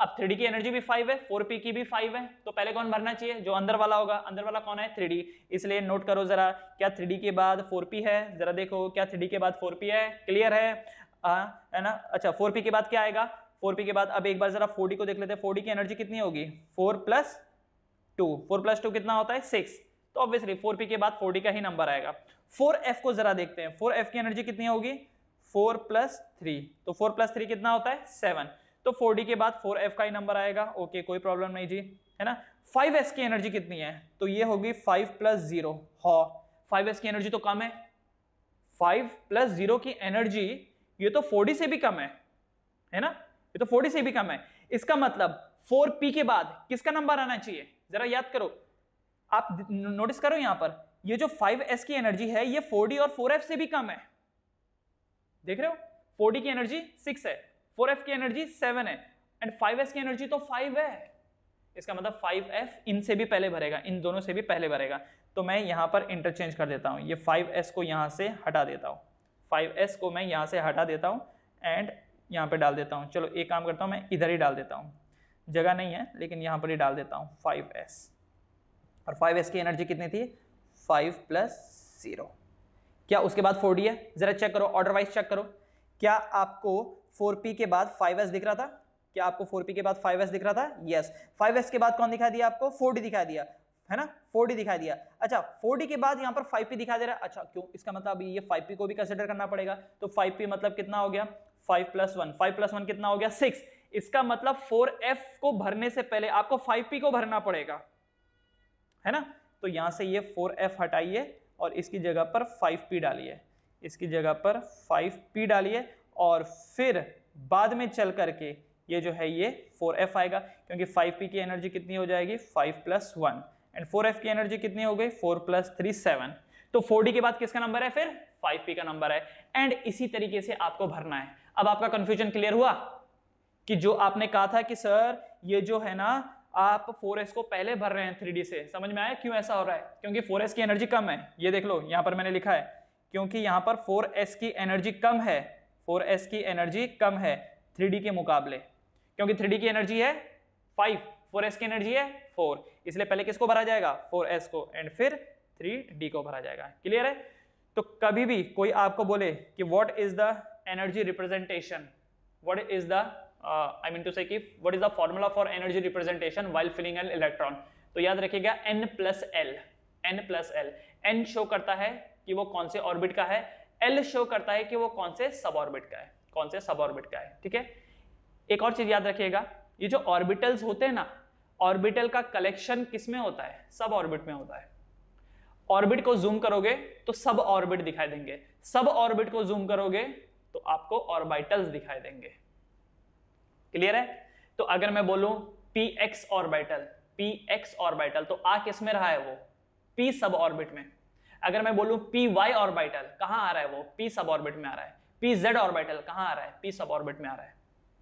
Speaker 1: अब थ्री की एनर्जी भी फाइव है फोर की भी फाइव है तो पहले कौन भरना चाहिए जो अंदर वाला होगा अंदर वाला कौन है थ्री इसलिए नोट करो जरा क्या थ्री के बाद फोर है जरा देखो क्या थ्री के बाद फोर है क्लियर है है ना अच्छा फोर पी के बाद क्या आएगा फोर पी के बाद अब एक बार जरा फोर को देख लेते हैं फोर की एनर्जी कितनी होगी four plus two four plus two कितना होता है सिक्स तो ऑब्वियसली फोर पी के बाद फोर का ही नंबर आएगा फोर एफ को जरा देखते हैं फोर एफ की एनर्जी कितनी होगी फोर प्लस थ्री तो फोर प्लस थ्री कितना होता है सेवन तो फोर के बाद फोर एफ का ही नंबर आएगा ओके कोई प्रॉब्लम नहीं जी है ना फाइव एस की एनर्जी कितनी है तो ये होगी फाइव प्लस जीरो हा फाइव एस की एनर्जी तो कम है फाइव प्लस जीरो की एनर्जी ये तो 40 से भी कम है है ना ये तो 40 से भी कम है इसका मतलब 4p के बाद किसका नंबर आना चाहिए जरा याद करो आप नोटिस करो यहां पर ये जो 5s की एनर्जी है ये 4d और 4f से भी कम है देख रहे हो 4d की एनर्जी 6 है 4f की एनर्जी 7 है एंड 5s की एनर्जी तो 5 है इसका मतलब 5f इनसे भी पहले भरेगा इन दोनों से भी पहले भरेगा तो मैं यहां पर इंटरचेंज कर देता हूं ये 5s को यहां से हटा देता हूं फाइव एस को मैं यहाँ से हटा देता हूँ एंड यहाँ पे डाल देता हूँ चलो एक काम करता हूँ मैं इधर ही डाल देता हूँ जगह नहीं है लेकिन यहाँ पर ही डाल देता हूँ फाइव एस और फाइव एस की एनर्जी कितनी थी फाइव प्लस ज़ीरो क्या उसके बाद फोर डी है ज़रा चेक करो ऑर्डर वाइज चेक करो क्या आपको फोर पी के बाद फाइव एस दिख रहा था क्या आपको फोर पी के बाद फाइव एस दिख रहा था यस फाइव एस के बाद कौन दिखा दिया आपको फोर डी दिखा दिया है ना 4D दिखाई दिया अच्छा 4D के बाद यहाँ पर 5P दिखाई दे रहा है अच्छा क्यों इसका मतलब ये 5P को भी कंसिडर करना पड़ेगा तो 5P मतलब कितना हो गया 5 plus one five plus one कितना हो गया 6 इसका मतलब 4F को भरने से पहले आपको 5P को भरना पड़ेगा है ना तो यहाँ से ये 4F हटाइए और इसकी जगह पर 5P डालिए इसकी जगह पर 5P डालिए और फिर बाद में चल करके ये जो है ये 4F आएगा क्योंकि 5P की एनर्जी कितनी हो जाएगी 5 plus one and four F की एनर्जी कितनी हो गई फोर प्लस थ्री सेवन तो फोर डी के बाद किसका नंबर है फिर फाइव पी का नंबर है एंड इसी तरीके से आपको भरना है अब आपका कंफ्यूजन क्लियर हुआ कि जो आपने कहा था कि सर ये जो है ना आप 4s को पहले भर रहे हैं 3d से समझ में आया क्यों ऐसा हो रहा है क्योंकि 4s की एनर्जी कम है ये देख लो यहां पर मैंने लिखा है क्योंकि यहां पर 4s की एनर्जी कम है 4s की एनर्जी कम है 3d के मुकाबले क्योंकि 3d की एनर्जी है 5 4s की एनर्जी है फोर इसलिए पहले किसको भरा जाएगा फोर एस को एंड फिर थ्री डी को भरा जाएगा क्लियर है तो कभी भी कोई आपको बोले कि what is the energy representation what is the I mean to say what is the formula for energy representation while filling an electron तो याद रखिएगा n plus L n plus L n show करता है कि वो कौन से orbit का है एल शो करता है कि वो कौन से सब ऑर्बिट का है कौन से सब ऑर्बिट का है ठीक है एक और चीज याद रखिएगा ये जो ऑर्बिटल्स होते हैं ना ऑर्बिटल का कलेक्शन किसमें होता है सब ऑर्बिट में होता है ऑर्बिट को जूम करोगे तो सब ऑर्बिट दिखाई देंगे सब ऑर्बिट को जूम करोगे तो आपको ऑर्बिटल्स दिखाई देंगे क्लियर है तो अगर मैं बोलू p x orbital p x orbital तो आ किस में रहा है वो पी सब ऑर्बिट में अगर मैं बोलू पी वाई ऑर्बिटल कहां आ रहा है वो पी सब ऑर्बिट में आ रहा है पी जेड ऑर्बिटल कहां आ रहा है पी सब ऑर्बिट में आ रहा है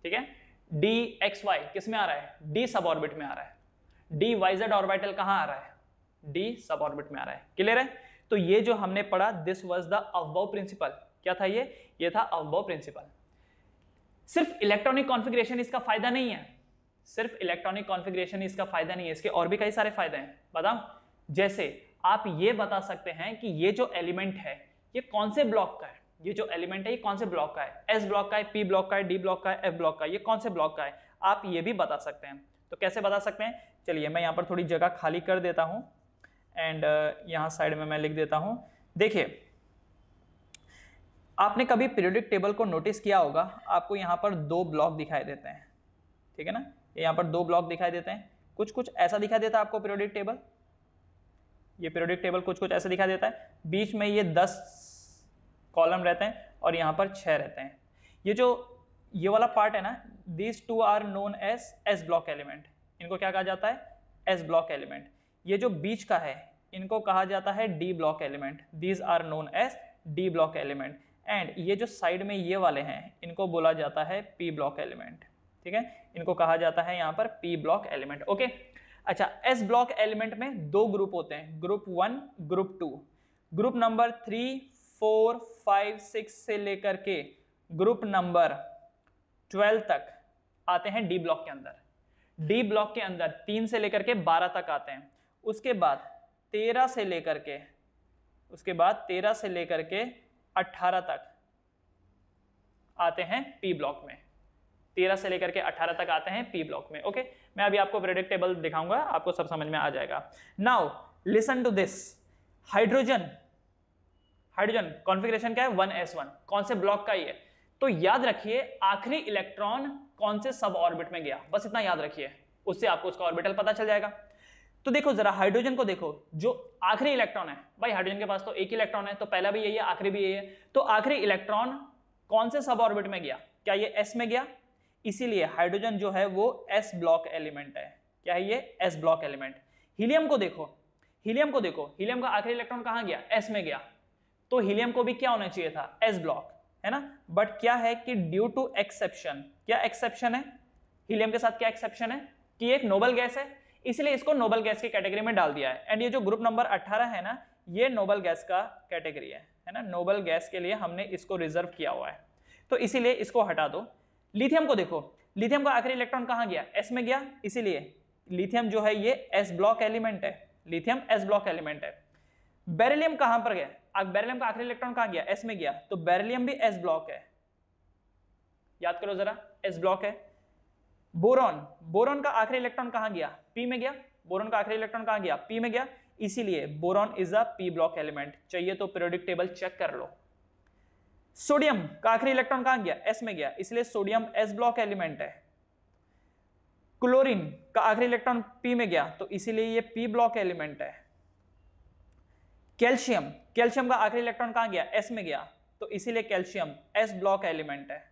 Speaker 1: ठीक है डी एक्स वाई किस में आ रहा है डी सब ऑर्बिट में आ रहा है डी वाई जेड ऑर्बिटल कहां आ रहा है डी सब ऑर्बिट में आ रहा है क्लियर है तो ये जो हमने पढ़ा this was the aufbau principle क्या था ये ये था अवबव प्रिंसिपल सिर्फ इलेक्ट्रॉनिक कॉन्फिग्रेशन इसका फायदा नहीं है सिर्फ इलेक्ट्रॉनिक कॉन्फिग्रेशन इसका फायदा नहीं है इसके और भी कई सारे फायदे हैं बताओ जैसे आप ये बता सकते हैं कि ये जो एलिमेंट है ये कौन से ब्लॉक का है ये जो एलिमेंट है ये कौन से ब्लॉक का है एस ब्लॉक का है पी ब्लॉक का है डी ब्लॉक का है एफ ब्लॉक का ये कौन से ब्लॉक का है आप ये भी बता सकते हैं तो कैसे बता सकते हैं चलिए मैं यहाँ पर थोड़ी जगह खाली कर देता हूँ एंड uh, यहाँ साइड में मैं लिख देता हूँ देखिए आपने कभी पीरियडिक टेबल को नोटिस किया होगा आपको यहाँ पर दो ब्लॉक दिखाई देते हैं ठीक है ना यहाँ पर दो ब्लॉक दिखाई देते हैं कुछ कुछ ऐसा दिखाई देता है आपको पीरियडिक टेबल ये पीरियडिक टेबल कुछ कुछ ऐसा दिखाई देता है बीच में ये दस कॉलम रहते हैं और यहाँ पर छः रहते हैं ये जो ये वाला पार्ट है ना this two are known as S block element इनको क्या कहा जाता है एस ब्लॉक एलिमेंट ये जो बीच का है इनको कहा जाता है D block element these are known as D block element and ये जो साइड में ये वाले हैं इनको बोला जाता है पी ब्लॉक एलिमेंट ठीक है इनको कहा जाता है यहाँ पर पी ब्लॉक एलिमेंट ओके अच्छा एस ब्लॉक एलिमेंट में दो ग्रुप होते हैं group one group two group number three four five six से लेकर के ग्रुप नंबर ट्वेल्व तक आते हैं डी ब्लॉक के अंदर डी ब्लॉक के अंदर तीन से लेकर के बारह तक आते हैं उसके बाद तेरह से लेकर के उसके बाद तेरह से लेकर के अट्ठारह तक आते हैं पी ब्लॉक में तेरह से लेकर के अठारह तक आते हैं पी ब्लॉक में ओके मैं अभी आपको प्रेडिक्टेबल दिखाऊंगा आपको सब समझ में आ जाएगा now listen to this hydrogen hydrogen configuration क्या है वन एस वन कौन से ब्लॉक का ही है तो याद रखिए आखिरी इलेक्ट्रॉन कौन से सब ऑर्बिट में गया बस इतना याद रखिए उससे आपको उसका ऑर्बिटल पता चल जाएगा तो देखो जरा हाइड्रोजन को देखो जो आखिरी इलेक्ट्रॉन है भाई हाइड्रोजन के पास तो एक इलेक्ट्रॉन है तो पहला भी यही है आखिरी भी यही है तो आखिरी इलेक्ट्रॉन कौन से सब ऑर्बिट में गया क्या ये एस में गया इसीलिए हाइड्रोजन जो है वो एस ब्लॉक एलिमेंट है क्या है ये एस ब्लॉक एलिमेंट हीलियम को देखो हीलियम को देखो हीलियम का आखिरी इलेक्ट्रॉन कहाँ गया एस में गया तो हीलियम को भी क्या होना चाहिए था एस ब्लॉक है ना बट क्या है कि ड्यू टू एक्सेप्शन क्या एक्सेप्शन है हीलियम के साथ क्या एक्सेप्शन है कि एक नोबल गैस है इसलिए इसको नोबल गैस की कैटेगरी में डाल दिया है एंड ये जो ग्रुप नंबर 18 है ना ये नोबल गैस का कैटेगरी है है ना नोबल गैस के लिए हमने इसको रिजर्व किया हुआ है तो इसीलिए इसको हटा दो लिथियम को देखो लिथियम का आखिरी इलेक्ट्रॉन कहाँ गया एस में गया इसीलिए लिथियम जो है ये एस ब्लॉक एलिमेंट है लिथियम एस ब्लॉक एलिमेंट है बेरिलियम कहाँ पर गया अब बेरिलियम का आखिरी इलेक्ट्रॉन कहाँ गया एस में गया तो बेरिलियम भी एस ब्लॉक है याद करो जरा एस ब्लॉक है बोरॉन बोरॉन का आखिरी इलेक्ट्रॉन कहाँ गया पी में गया बोरॉन का आखिरी इलेक्ट्रॉन कहाँ गया पी में गया इसीलिए boron is a P block element चाहिए तो पीरियोडिक टेबल चेक कर लो सोडियम का आखिरी इलेक्ट्रॉन कहां गया एस में गया इसलिए सोडियम एस ब्लॉक एलिमेंट है क्लोरीन का आखिरी इलेक्ट्रॉन पी में गया तो इसीलिए ये पी ब्लॉक एलिमेंट है कैल्शियम कैल्शियम का आखिरी इलेक्ट्रॉन कहां गया एस में गया तो इसीलिए कैल्शियम एस ब्लॉक एलिमेंट है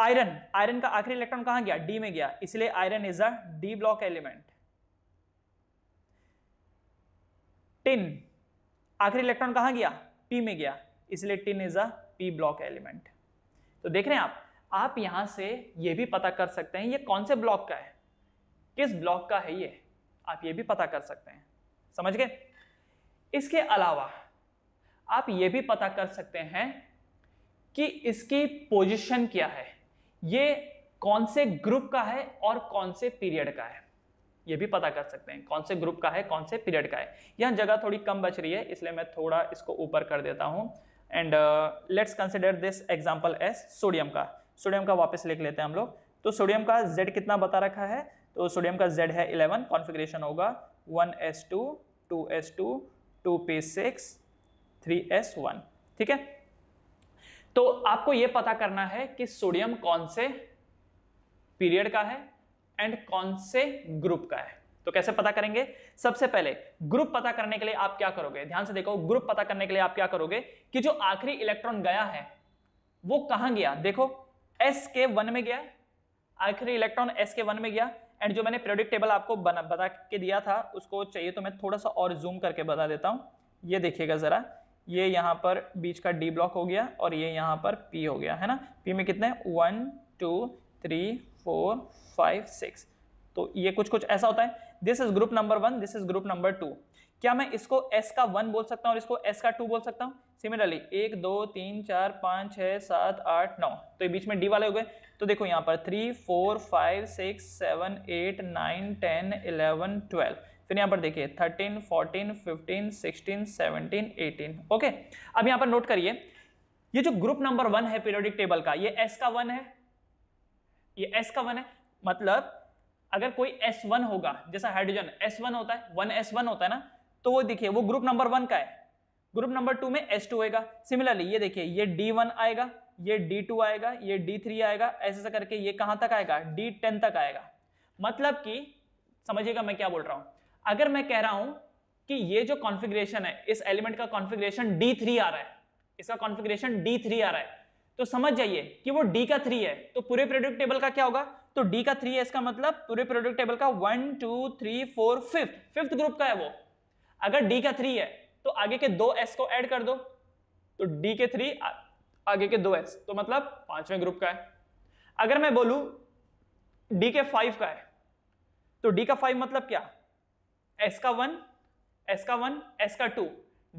Speaker 1: आयरन आयरन का आखिरी इलेक्ट्रॉन कहां गया डी में गया इसलिए iron is a D block element tin आखिरी इलेक्ट्रॉन कहां गया पी में गया इसलिए tin is a P block element तो देख रहे हैं आप आप यहां से यह भी पता कर सकते हैं ये कौन से ब्लॉक का है किस ब्लॉक का है ये आप ये भी पता कर सकते हैं समझ गए इसके अलावा आप ये भी पता कर सकते हैं कि इसकी पोजीशन क्या है ये कौन से ग्रुप का है और कौन से पीरियड का है ये भी पता कर सकते हैं कौन से ग्रुप का है कौन से पीरियड का है यहाँ जगह थोड़ी कम बच रही है इसलिए मैं थोड़ा इसको ऊपर कर देता हूँ and let's consider this example as sodium का सोडियम का वापस लिख लेते हैं हम लोग तो सोडियम का जेड कितना बता रखा है तो सोडियम का जेड है इलेवन कॉन्फिग्रेशन होगा one S two two S two two P six three S one ठीक है तो आपको यह पता करना है कि सोडियम कौन से पीरियड का है एंड कौन से ग्रुप का है तो कैसे पता करेंगे सबसे पहले ग्रुप पता करने के लिए आप क्या करोगे ध्यान से देखो ग्रुप पता करने के लिए आप क्या करोगे कि जो आखिरी इलेक्ट्रॉन गया है वो कहां गया देखो एस के वन में गया आखिरी इलेक्ट्रॉन एस के वन में गया एंड जो मैंने प्रोडिक्ट टेबल आपको बना बता के दिया था उसको चाहिए तो मैं थोड़ा सा और जूम करके बता देता हूँ ये देखिएगा ज़रा ये यहाँ पर बीच का डी ब्लॉक हो गया और ये यहाँ पर पी हो गया है ना पी में कितने one two three four five six तो ये कुछ कुछ ऐसा होता है this is group number one this is group number two क्या मैं इसको एस का वन बोल सकता हूँ और इसको एस का टू बोल सकता हूँ सिमिलरली एक दो तीन चार पाँच छः सात आठ नौ तो ये बीच में डी वाले हो गए तो देखो यहाँ पर three four five six seven eight nine ten eleven twelve फिर यहाँ पर देखिए thirteen fourteen fifteen sixteen seventeen eighteen okay अब यहाँ पर नोट करिए ये जो ग्रुप नंबर वन है पीरियोडिक टेबल का ये एस का वन है ये एस का वन है मतलब अगर कोई एस वन होगा जैसा हाइड्रोजन एस वन होता है वन एस वन होता है ना तो वो देखिए वो ग्रुप नंबर वन का है ग्रुप नंबर टू में एस टू होगा सिमिलरली ये देखिए ये डी वन आएगा ये D2 आएगा ये D3 आएगा ऐसे ऐसे करके ये कहां तक आएगा D10 तक आएगा मतलब कि समझिएगा मैं क्या बोल रहा हूं अगर मैं कह रहा हूं कि ये जो कॉन्फ़िगरेशन है इस एलिमेंट का कॉन्फ़िगरेशन D3 आ रहा है इसका कॉन्फ़िगरेशन D3 आ रहा है तो समझ जाइए कि वो D का थ्री है तो पूरे प्रोडक्ट टेबल का क्या होगा तो D का थ्री है इसका मतलब पूरे प्रोडक्ट टेबल का one two three four fifth fifth group का है वो अगर D का थ्री है तो आगे के दो एस को एड कर दो तो डी के थ्री आगे के दो एस तो मतलब पांचवें ग्रुप का है अगर मैं बोलू डी के फाइव का है तो डी का फाइव मतलब क्या एस का वन एस का वन एस का टू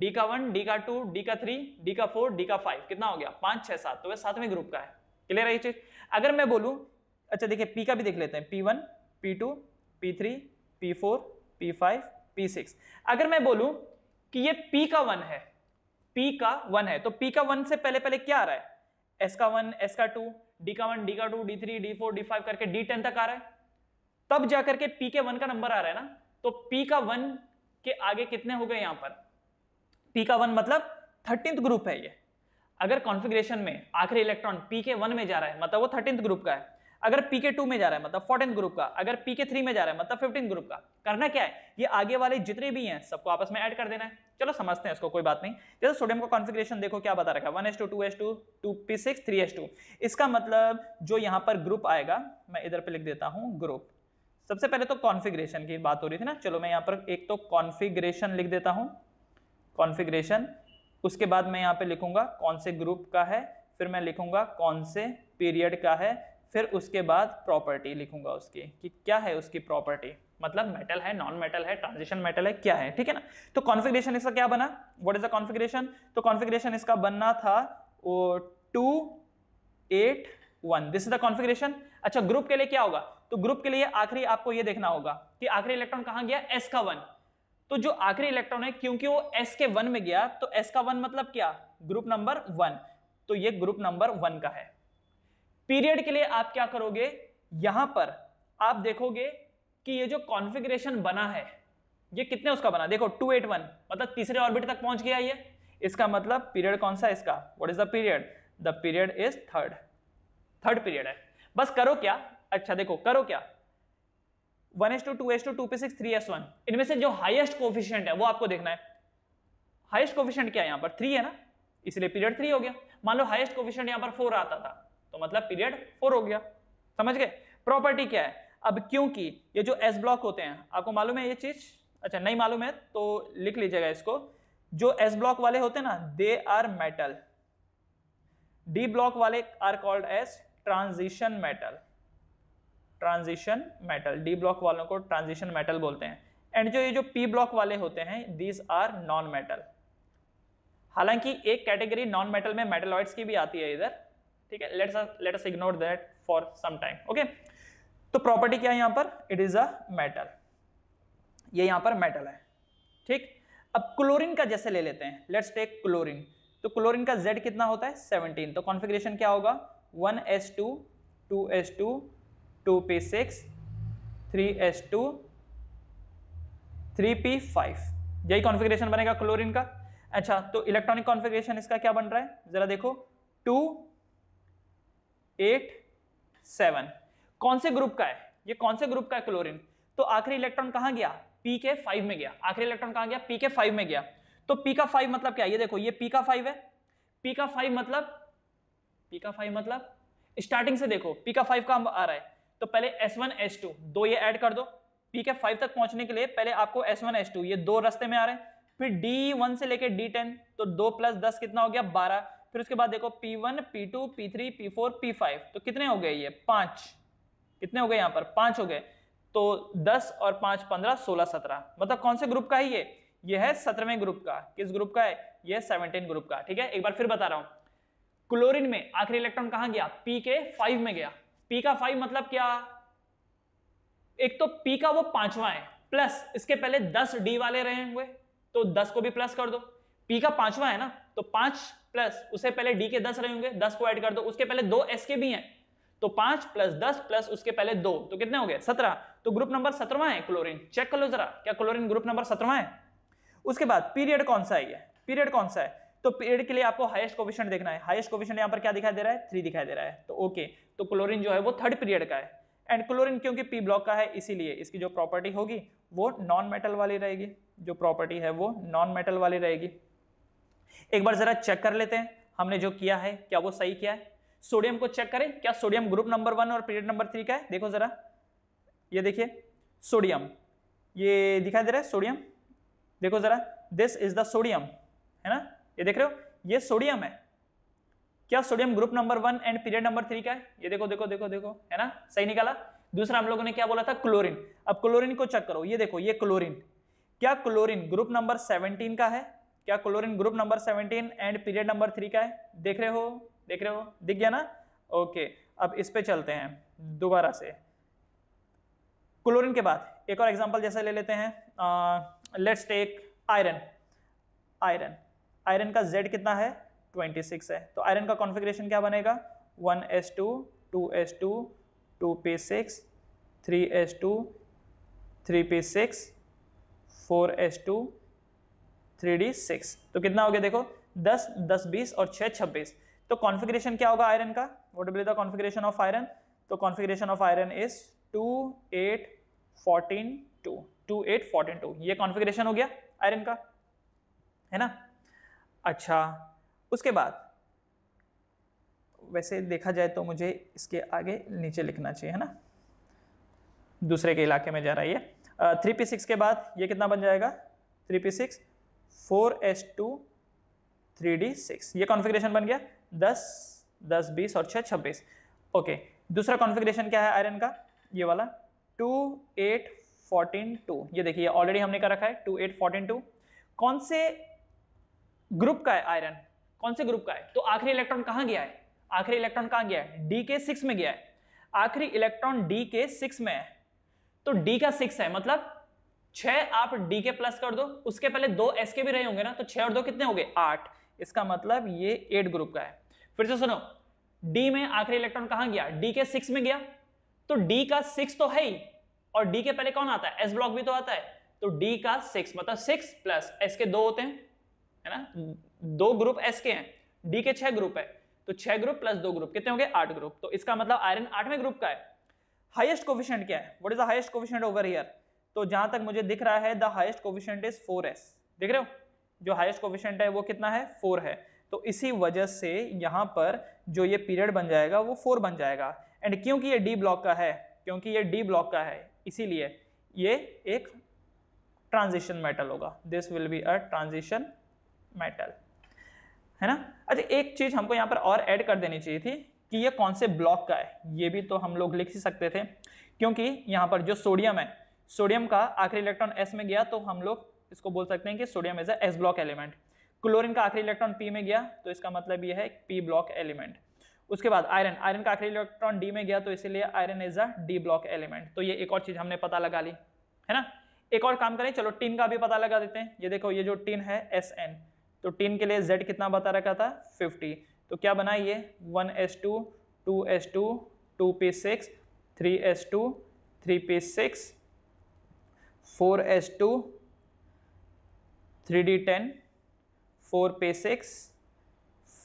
Speaker 1: डी का वन डी का टू डी का थ्री डी का फोर डी का फाइव कितना हो गया पांच छह सात तो वह सातवें ग्रुप का है क्लियर है चीज अगर मैं बोलू अच्छा देखिए पी का भी देख लेते हैं P one P two P three P four P five P six अगर मैं बोलू कि ये पी का वन है पी का वन है तो पी का वन से पहले पहले क्या आ रहा है एस का वन एस का टू डी का वन डी का two D three D four D five करके डी टेन तक आ रहा है तब जाकर के पी के वन का नंबर आ रहा है ना तो पी का वन के आगे कितने हो गए यहां पर पी का वन मतलब थर्टींथ ग्रुप है ये अगर कॉन्फ़िगरेशन में आखिरी इलेक्ट्रॉन पी के वन में जा रहा है मतलब वो थर्टींथ ग्रुप का है अगर पीके टू में जा रहा है मतलब फोर्टीन ग्रुप का अगर पीके थ्री में जा रहा है मतलब फिफ्टीन ग्रुप का करना क्या है ये आगे वाले जितने भी हैं सबको आपस में ऐड कर देना है चलो समझते हैं इसको कोई बात नहीं जैसे सोडियम का कॉन्फिग्रेशन देखो क्या बता रखा है one S two two S two two P six three S two इसका मतलब जो यहाँ पर ग्रुप आएगा मैं इधर पर लिख देता हूँ ग्रुप सबसे पहले तो कॉन्फिग्रेशन की बात हो रही थी ना चलो मैं यहाँ पर एक तो कॉन्फिग्रेशन लिख देता हूँ कॉन्फिग्रेशन उसके बाद मैं यहाँ पे लिखूंगा कौन से ग्रुप का है फिर मैं लिखूंगा कौन से पीरियड का है फिर उसके बाद प्रॉपर्टी लिखूंगा उसकी कि क्या है उसकी प्रॉपर्टी मतलब मेटल है नॉन मेटल है ट्रांजिशन मेटल है क्या है ठीक है ना तो कॉन्फिग्रेशन इसका क्या बना व्हाट इज द कॉन्फिग्रेशन तो कॉन्फिग्रेशन इसका बनना था वो two eight one this is the configuration अच्छा ग्रुप के लिए क्या होगा तो ग्रुप के लिए आखिरी आपको ये देखना होगा कि आखिरी इलेक्ट्रॉन कहाँ गया एस का वन तो जो आखिरी इलेक्ट्रॉन है क्योंकि वो एस के वन में गया तो एस का वन मतलब क्या ग्रुप नंबर वन तो ये ग्रुप नंबर वन का है पीरियड के लिए आप क्या करोगे यहां पर आप देखोगे कि ये जो कॉन्फ़िगरेशन बना है ये कितने उसका बना देखो 281 मतलब तीसरे ऑर्बिट तक पहुंच गया ये इसका मतलब पीरियड कौन सा है इसका what is the period the period is third third period है बस करो क्या अच्छा देखो करो क्या one S two two S two two P six three S one इनमें से जो हाइस्ट कोफिशियंट है वो आपको देखना है हाइएस्ट कोफिशियंट क्या है यहां पर थ्री है ना इसलिए पीरियड थ्री हो गया मान लो हाइस्ट कोफिशियंट यहां पर फोर आता था तो मतलब पीरियड फोर हो गया समझ गए प्रॉपर्टी क्या है अब क्योंकि ये जो एस ब्लॉक होते हैं आपको मालूम है ये चीज अच्छा नहीं मालूम है तो लिख लीजिएगा इसको जो एस ब्लॉक वाले होते हैं ना they are metal D block वाले are called as transition metal transition metal D block वालों को ट्रांजिशन मेटल बोलते हैं एंड जो ये जो पी ब्लॉक वाले होते हैं दीज आर नॉन मेटल हालांकि एक कैटेगरी नॉन मेटल में मेटलॉइड्स की भी आती है इधर ठीक है let's let's ignore that for some time okay तो प्रॉपर्टी क्या है यहां पर इट इज अ मेटल ये यहां पर मेटल है ठीक अब क्लोरीन का जैसे ले लेते हैं लेट्स टेक क्लोरीन तो क्लोरीन का जेड कितना होता है 17 तो कॉन्फ़िगरेशन क्या होगा 1s2 2s2 2p6 3s2 3p5 यही कॉन्फ़िगरेशन बनेगा क्लोरीन का अच्छा तो इलेक्ट्रॉनिक कॉन्फ़िगरेशन इसका क्या बन रहा है जरा देखो टू एट सेवन कौन से ग्रुप का है ये कौन से ग्रुप का है क्लोरीन तो आखिरी इलेक्ट्रॉन कहां गया पी के फाइव में गया आखिरी इलेक्ट्रॉन कहां गया पी के फाइव में गया तो पी का फाइव मतलब क्या ये देखो ये पी का फाइव है पी का फाइव मतलब पी का फाइव मतलब स्टार्टिंग से देखो पी का फाइव का आ रहा है तो पहले एस वन एस टू दो ये ऐड कर दो पी के फाइव तक पहुंचने के लिए पहले आपको एस वन एस टू ये दो रस्ते में आ रहे हैं फिर डी वन से लेकर डी टेन तो दो प्लस दस कितना हो गया बारह फिर उसके बाद देखो P1, P2, P3, P4, P5 तो कितने हो गए ये पांच कितने हो गए यहाँ पर पांच हो गए तो 10 और पांच पंद्रह सोलह सत्रह मतलब कौन से ग्रुप का है ये ये है सत्रहवें ग्रुप का किस ग्रुप का है ये सेवनटीन ग्रुप का ठीक है एक बार फिर बता रहा हूं क्लोरिन में आखिरी इलेक्ट्रॉन कहां गया पी के फाइव में गया पी का फाइव मतलब क्या एक तो पी का वो पांचवा है प्लस इसके पहले दस डी वाले रहे हुए तो दस को भी प्लस कर दो पी का पांचवा है ना तो पांच प्लस उससे पहले डी के दस रहे होंगे दस को ऐड कर दो उसके पहले दो एस के भी हैं तो पांच प्लस दस प्लस उसके पहले दो तो कितने हो गए सत्रह तो ग्रुप नंबर सत्रवा है क्लोरीन चेक कर लो जरा क्या क्लोरीन ग्रुप नंबर सत्रवा है उसके बाद पीरियड कौन सा है पीरियड कौन सा है तो पीरियड के लिए आपको हाईएस्ट कोविशन देखना है हाईएस्ट कोविशन यहां पर क्या दिखाई दे रहा है थ्री दिखाई दे रहा है तो ओके तो क्लोरीन जो है वो थर्ड पीरियड का है एंड क्लोरीन क्योंकि पी ब्लॉक का है इसीलिए इसकी जो प्रॉपर्टी होगी वो नॉन मेटल वाली रहेगी जो प्रॉपर्टी है वो नॉन मेटल वाली रहेगी एक बार जरा चेक कर लेते हैं हमने जो किया है क्या वो सही किया है सोडियम को चेक करें क्या सोडियम ग्रुप नंबर वन और पीरियड नंबर थ्री का है देखो जरा ये देखिए सोडियम ये दिखाई दे रहा है सोडियम देखो जरा दिस इज द सोडियम है ना ये देख रहे हो ये सोडियम है क्या sodium group number one and period number three का है ये देखो देखो देखो देखो है ना सही निकाला दूसरा हम लोगों ने क्या बोला था क्लोरिन अब क्लोरिन को चेक करो ये देखो ये क्लोरिन क्या क्लोरिन ग्रुप नंबर सेवनटीन का है क्या chlorine group number 17 and period number three का है देख रहे हो देख रहे हो दिख गया ना ओके अब इस पे चलते हैं दोबारा से क्लोरीन के बाद एक और एग्जांपल जैसे ले लेते हैं let's take iron iron iron का जेड कितना है 26 है तो आयरन का कॉन्फ़िगरेशन क्या बनेगा 1s2 2s2 2p6 3s2 3p6 4s2 three D six तो कितना हो गया देखो दस दस बीस और छः छब्बीस तो कॉन्फिग्रेशन क्या होगा आयरन का what will the configuration of iron तो configuration of iron is two eight fourteen two two eight fourteen two ये कॉन्फिग्रेशन हो गया आयरन का है ना अच्छा उसके बाद वैसे देखा जाए तो मुझे इसके आगे नीचे लिखना चाहिए है ना दूसरे के इलाके में जा रहा है ये थ्री पी सिक्स के बाद ये कितना बन जाएगा three P six four S two three D six ये कॉन्फिग्रेशन बन गया दस दस बीस और छः छब्बीस ओके दूसरा कॉन्फिग्रेशन क्या है आयरन का ये वाला टू एट फोर्टीन टू ये देखिए ऑलरेडी हमने कर रखा है टू एट फोर्टीन टू कौन से ग्रुप का है आयरन कौन से ग्रुप का है तो आखिरी इलेक्ट्रॉन कहाँ गया है आखिरी इलेक्ट्रॉन कहाँ गया है डी के सिक्स में गया है आखिरी इलेक्ट्रॉन डी के सिक्स में है तो डी का सिक्स है मतलब छह आप डी के प्लस कर दो उसके पहले दो एस के भी रहे होंगे ना तो छह और दो कितने हो गए आठ इसका मतलब ये एट ग्रुप का है फिर से सुनो डी में आखिरी इलेक्ट्रॉन कहां गया डी के सिक्स में गया तो डी का सिक्स तो है ही और डी के पहले कौन आता है एस ब्लॉक भी तो आता है तो डी का सिक्स मतलब सिक्स प्लस एस के दो होते हैं है ना दो ग्रुप एस के हैं डी के छह ग्रुप है तो छह ग्रुप प्लस दो ग्रुप कितने हो गए आठ ग्रुप तो इसका मतलब आयरन आठवें ग्रुप का है हाईएस्ट कोफिशियंट क्या है what is the highest coefficient over here तो जहां तक मुझे दिख रहा है the highest coefficient is four S देख रहे हो जो हाइस्ट कोविशेंट है वो कितना है फोर है तो इसी वजह से यहाँ पर जो ये पीरियड बन जाएगा वो फोर बन जाएगा एंड क्योंकि ये डी ब्लॉक का है क्योंकि ये डी ब्लॉक का है इसीलिए ये एक ट्रांजिशन मेटल होगा this will be a transition metal है ना अच्छा एक चीज हमको यहाँ पर और ऐड कर देनी चाहिए थी कि ये कौन से ब्लॉक का है ये भी तो हम लोग लिख ही सकते थे क्योंकि यहाँ पर जो सोडियम है सोडियम का आखिरी इलेक्ट्रॉन एस में गया तो हम लोग इसको बोल सकते हैं कि sodium is S block element chlorine का आखिरी इलेक्ट्रॉन पी में गया तो इसका मतलब यह है पी ब्लॉक एलिमेंट उसके बाद आयरन आयरन का आखिरी इलेक्ट्रॉन डी में गया तो इसीलिए iron is a D block element तो ये एक और चीज हमने पता लगा ली है ना एक और काम करें चलो टीन का भी पता लगा देते हैं ये देखो ये जो टीन है एस एन तो टीन के लिए जेड कितना बता रखा था फिफ्टी तो क्या बना ये one S two two S two two P six three S two three P six four S two three D ten four P six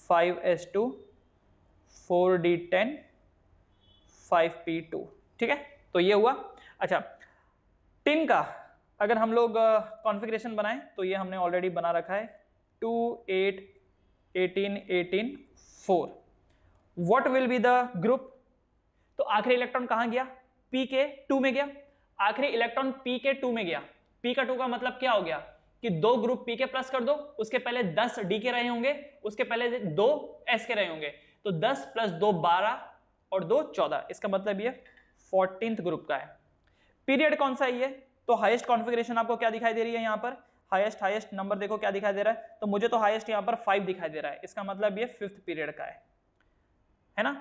Speaker 1: five S two four D ten five P two ठीक है तो ये हुआ अच्छा tin का अगर हम लोग कॉन्फ़िगरेशन बनाएं तो ये हमने ऑलरेडी बना रखा है two eight eighteen eighteen four what will be the group तो आखिरी इलेक्ट्रॉन कहाँ गया पी के टू में गया आखिरी इलेक्ट्रॉन पी के टू में गया पी का टू का मतलब क्या हो गया कि दो ग्रुप पी के प्लस कर दो उसके पहले दस डी के रहे होंगे उसके पहले दो एस के रहे होंगे तो दस प्लस दो बारह और दो चौदह इसका मतलब ये फोर्टींथ ग्रुप का है पीरियड कौन सा है ये तो हाइस्ट कॉन्फिग्रेशन आपको क्या दिखाई दे रही है यहां पर हाइस्ट हाइस्ट नंबर देखो क्या दिखाई दे रहा है तो मुझे तो हाइस्ट यहां पर फाइव दिखाई दे रहा है इसका मतलब ये फिफ्थ पीरियड का है है ना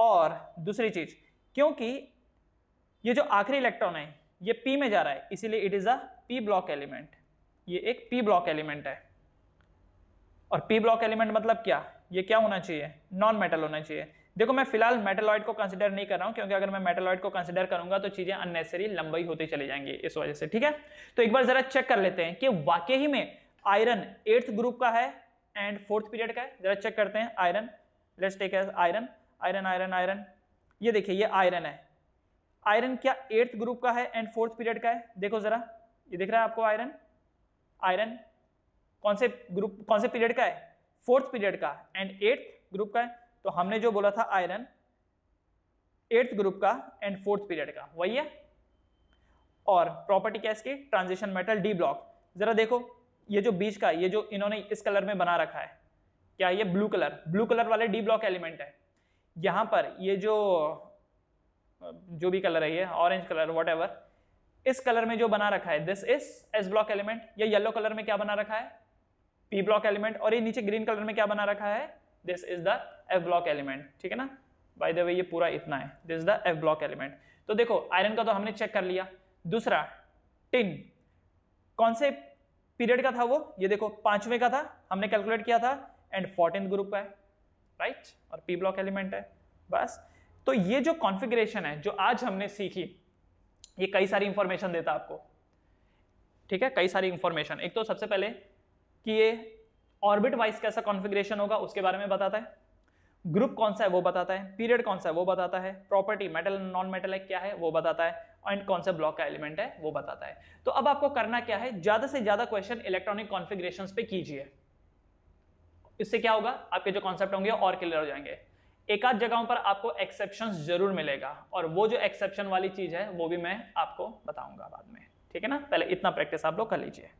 Speaker 1: और दूसरी चीज क्योंकि ये जो आखिरी इलेक्ट्रॉन है ये पी में जा रहा है इसीलिए it is a P block element ये एक पी ब्लॉक एलिमेंट है और पी ब्लॉक एलिमेंट मतलब क्या ये क्या होना चाहिए नॉन मेटल होना चाहिए देखो मैं फिलहाल मेटलॉइड को कंसिडर नहीं कर रहा हूं क्योंकि अगर मैं मेटलॉइड को कंसिडर करूंगा तो चीज़ें अननेसरी लंबी होती चली जाएंगी इस वजह से ठीक है तो एक बार ज़रा चेक कर लेते हैं कि वाकई ही में आयरन एट्थ ग्रुप का है एंड फोर्थ पीरियड का है ज़रा चेक करते हैं iron let's take as iron iron iron iron ये देखिए ये आयरन है आयरन क्या एट्थ ग्रुप का है एंड फोर्थ पीरियड का है देखो जरा ये दिख रहा है आपको आयरन आयरन कौन से ग्रुप कौन से पीरियड का है फोर्थ पीरियड का एंड एट्थ ग्रुप का है तो हमने जो बोला था आयरन एट्थ ग्रुप का एंड फोर्थ पीरियड का वही है और प्रॉपर्टी क्या इसकी ट्रांजिशन मेटल डी ब्लॉक जरा देखो ये जो बीच का ये जो इन्होंने इस कलर में बना रखा है क्या ये ब्लू कलर ब्लू कलर वाले डी ब्लॉक एलिमेंट है यहां पर ये जो जो भी कलर है ये ऑरेंज कलर वट इस कलर में जो बना रखा है this is S block element या येलो कलर में क्या बना रखा है पी ब्लॉक एलिमेंट और ये नीचे ग्रीन कलर में क्या बना रखा है this is the F block element ठीक है ना बाय द वे ये पूरा इतना है this is the F block element तो देखो आयरन का तो हमने चेक कर लिया दूसरा टिन कौन से पीरियड का था वो ये देखो पांचवें का था हमने कैलकुलेट किया था एंड फोर्टीन ग्रुप का है राइट और पी ब्लॉक एलिमेंट है बस तो ये जो कॉन्फ़िगरेशन है जो आज हमने सीखी ये कई सारी इंफॉर्मेशन देता आपको ठीक है कई सारी इंफॉर्मेशन एक तो सबसे पहले कि ये ऑर्बिट वाइज कैसा कॉन्फ़िगरेशन होगा उसके बारे में बताता है ग्रुप कौन सा है वो बताता है पीरियड कौन सा है वो बताता है प्रॉपर्टी मेटल नॉन मेटल है क्या है वो बताता है एंड कौन सा ब्लॉक का एलिमेंट है वो बताता है तो अब आपको करना क्या है ज्यादा से ज्यादा क्वेश्चन इलेक्ट्रॉनिक कॉन्फिग्रेशन पे कीजिए इससे क्या होगा आपके जो कॉन्सेप्ट होंगे और क्लियर हो जाएंगे एक आध जगहों पर आपको एक्सेप्शन जरूर मिलेगा और वो जो एक्सेप्शन वाली चीज़ है वो भी मैं आपको बताऊंगा बाद में ठीक है ना पहले इतना प्रैक्टिस आप लोग कर लीजिए